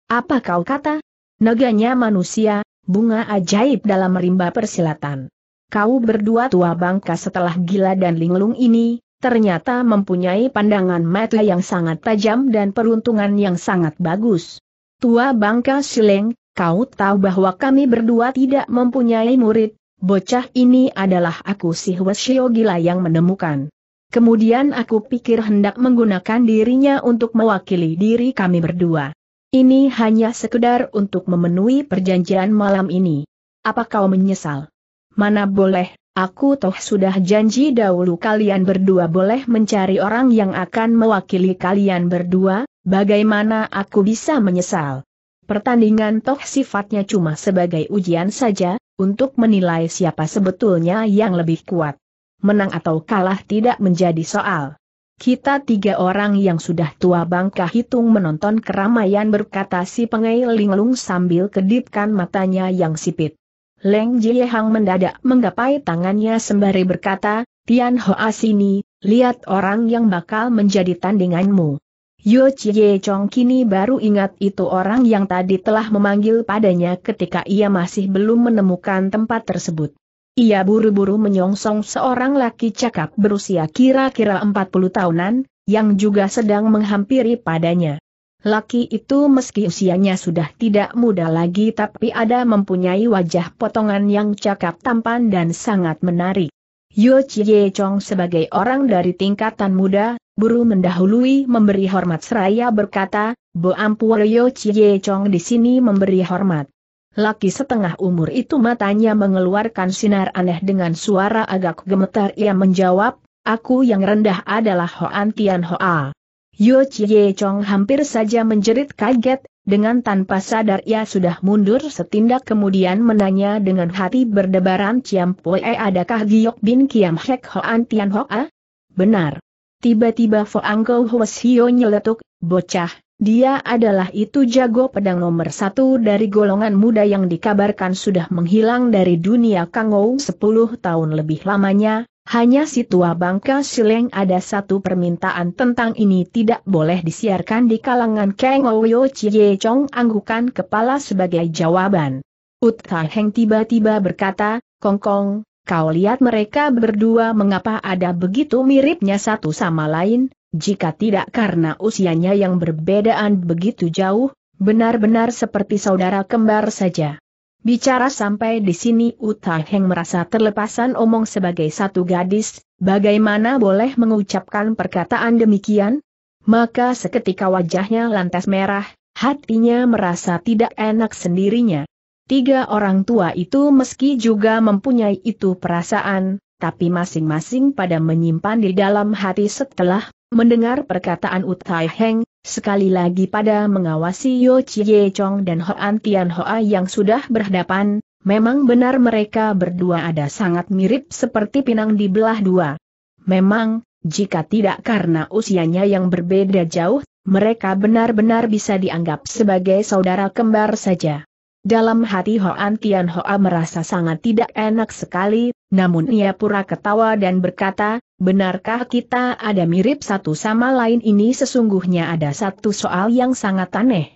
Apa kau kata? Naganya manusia, bunga ajaib dalam rimba persilatan. Kau berdua tua bangka setelah gila dan linglung ini, ternyata mempunyai pandangan mata yang sangat tajam dan peruntungan yang sangat bagus. Tua Bangka Sileng, kau tahu bahwa kami berdua tidak mempunyai murid, bocah ini adalah aku si Hwasyo Gila yang menemukan. Kemudian aku pikir hendak menggunakan dirinya untuk mewakili diri kami berdua. Ini hanya sekedar untuk memenuhi perjanjian malam ini. Apa kau menyesal? Mana boleh, Aku toh sudah janji dahulu kalian berdua boleh mencari orang yang akan mewakili kalian berdua, bagaimana aku bisa menyesal? Pertandingan toh sifatnya cuma sebagai ujian saja, untuk menilai siapa sebetulnya yang lebih kuat. Menang atau kalah tidak menjadi soal. Kita tiga orang yang sudah tua bangka hitung menonton keramaian berkata si pengailing linglung sambil kedipkan matanya yang sipit. Leng Jiehang mendadak menggapai tangannya sembari berkata, Tian Hoa sini, lihat orang yang bakal menjadi tandinganmu. Yo Chie Chong kini baru ingat itu orang yang tadi telah memanggil padanya ketika ia masih belum menemukan tempat tersebut. Ia buru-buru menyongsong seorang laki cakap berusia kira-kira 40 tahunan, yang juga sedang menghampiri padanya. Laki itu meski usianya sudah tidak muda lagi tapi ada mempunyai wajah potongan yang cakap tampan dan sangat menarik. Yo Chie Chong sebagai orang dari tingkatan muda, buru mendahului memberi hormat seraya berkata, Bo Ampuar Yo Chie Chong di sini memberi hormat. Laki setengah umur itu matanya mengeluarkan sinar aneh dengan suara agak gemetar ia menjawab, Aku yang rendah adalah Hoan Tian Hoa. Yo Chie Chong hampir saja menjerit kaget, dengan tanpa sadar ia sudah mundur setindak kemudian menanya dengan hati berdebaran Ciam Pue adakah Giok Bin Kiam Hek Hoan Tian Hoa? Benar. Tiba-tiba Foang Kau Hwes Hio nyeletuk, bocah, dia adalah itu jago pedang nomor satu dari golongan muda yang dikabarkan sudah menghilang dari dunia Kangou 10 tahun lebih lamanya, hanya si tua bangka Sileng ada satu permintaan tentang ini tidak boleh disiarkan di kalangan Kang Oyo Chie Chong anggukan kepala sebagai jawaban. Utha Heng tiba-tiba berkata, Kong Kong, kau lihat mereka berdua mengapa ada begitu miripnya satu sama lain, jika tidak karena usianya yang berbedaan begitu jauh, benar-benar seperti saudara kembar saja. Bicara sampai di sini Uta Heng merasa terlepasan omong sebagai satu gadis, bagaimana boleh mengucapkan perkataan demikian? Maka seketika wajahnya lantas merah, hatinya merasa tidak enak sendirinya. Tiga orang tua itu meski juga mempunyai itu perasaan, tapi masing-masing pada menyimpan di dalam hati setelah Mendengar perkataan Utai Heng, sekali lagi pada mengawasi Yo Chie Chong dan Hoan Tian Hoa yang sudah berhadapan, memang benar mereka berdua ada sangat mirip seperti pinang di belah dua. Memang, jika tidak karena usianya yang berbeda jauh, mereka benar-benar bisa dianggap sebagai saudara kembar saja. Dalam hati Hoan Tian Hoa merasa sangat tidak enak sekali, namun ia pura ketawa dan berkata, benarkah kita ada mirip satu sama lain ini sesungguhnya ada satu soal yang sangat aneh.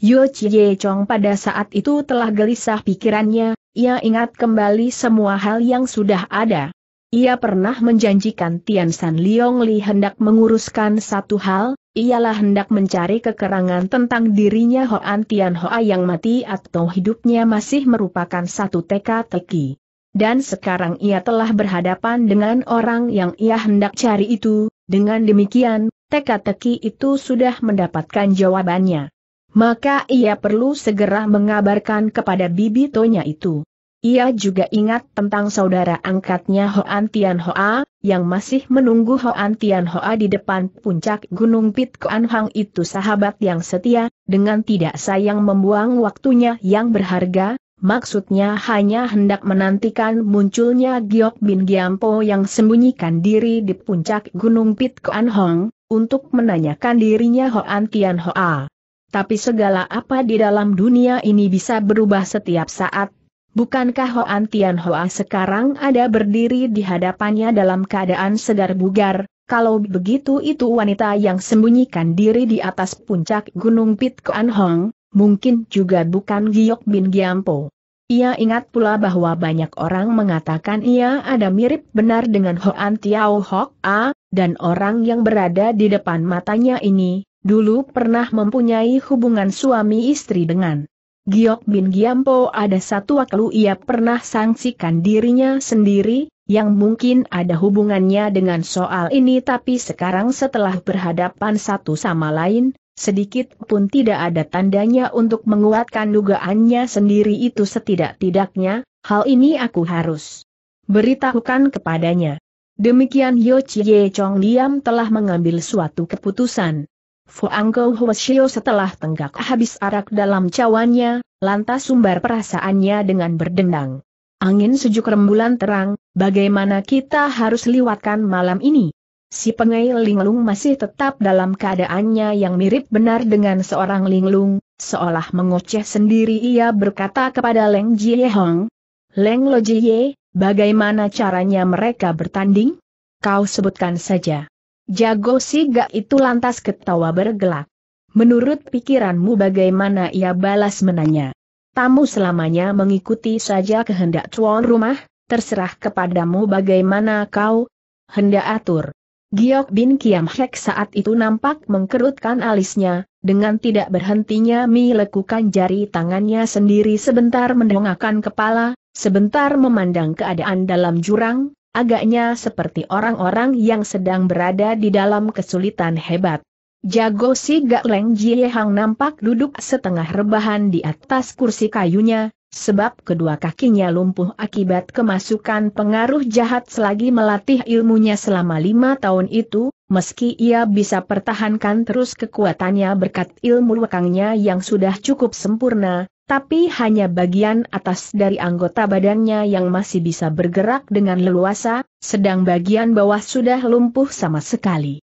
Yo Chie Chong pada saat itu telah gelisah pikirannya, ia ingat kembali semua hal yang sudah ada. Ia pernah menjanjikan Tian San Liong Li hendak menguruskan satu hal, ialah hendak mencari kekerangan tentang dirinya Hoan Tian Hoa yang mati atau hidupnya masih merupakan satu teka-teki dan sekarang ia telah berhadapan dengan orang yang ia hendak cari itu, dengan demikian, teka-teki itu sudah mendapatkan jawabannya. Maka ia perlu segera mengabarkan kepada bibi Tonya itu. Ia juga ingat tentang saudara angkatnya Hoan Tian Hoa, yang masih menunggu Hoan Tian Hoa di depan puncak Gunung Pit Kuan Hang itu sahabat yang setia, dengan tidak sayang membuang waktunya yang berharga, Maksudnya hanya hendak menantikan munculnya Giok Bin Giampo yang sembunyikan diri di puncak Gunung Pit Koan Hong, untuk menanyakan dirinya Hoan Kian Hoa. Tapi segala apa di dalam dunia ini bisa berubah setiap saat. Bukankah Hoan Kian Hoa sekarang ada berdiri di hadapannya dalam keadaan segar bugar, kalau begitu itu wanita yang sembunyikan diri di atas puncak Gunung Pit Koan Hong, mungkin juga bukan Giok Bin Giampo. Ia ingat pula bahwa banyak orang mengatakan ia ada mirip benar dengan Hoan Tiao Hok A, dan orang yang berada di depan matanya ini, dulu pernah mempunyai hubungan suami istri dengan Giok Bin Giampo ada satu waktu ia pernah sangsikan dirinya sendiri, yang mungkin ada hubungannya dengan soal ini tapi sekarang setelah berhadapan satu sama lain, Sedikit pun tidak ada tandanya untuk menguatkan dugaannya sendiri itu setidak-tidaknya, hal ini aku harus beritahukan kepadanya. Demikian Yo Chie Chong Liam telah mengambil suatu keputusan. Fu Fuangko Huashio setelah tenggak habis arak dalam cawannya, lantas sumber perasaannya dengan berdendang. Angin sejuk rembulan terang, bagaimana kita harus liwatkan malam ini? Si pengai linglung masih tetap dalam keadaannya yang mirip benar dengan seorang linglung, seolah mengoceh sendiri ia berkata kepada Leng Jie Hong. Leng Lo Jie, bagaimana caranya mereka bertanding? Kau sebutkan saja. Jago gak itu lantas ketawa bergelak. Menurut pikiranmu bagaimana ia balas menanya. Tamu selamanya mengikuti saja kehendak tuan rumah, terserah kepadamu bagaimana kau hendak atur. Giok Bin Kiam Hek saat itu nampak mengkerutkan alisnya, dengan tidak berhentinya Mi lekukan jari tangannya sendiri sebentar mendongakkan kepala, sebentar memandang keadaan dalam jurang, agaknya seperti orang-orang yang sedang berada di dalam kesulitan hebat. Jago si Gak Leng Jiehang nampak duduk setengah rebahan di atas kursi kayunya, sebab kedua kakinya lumpuh akibat kemasukan pengaruh jahat selagi melatih ilmunya selama lima tahun itu, meski ia bisa pertahankan terus kekuatannya berkat ilmu lekangnya yang sudah cukup sempurna, tapi hanya bagian atas dari anggota badannya yang masih bisa bergerak dengan leluasa, sedang bagian bawah sudah lumpuh sama sekali.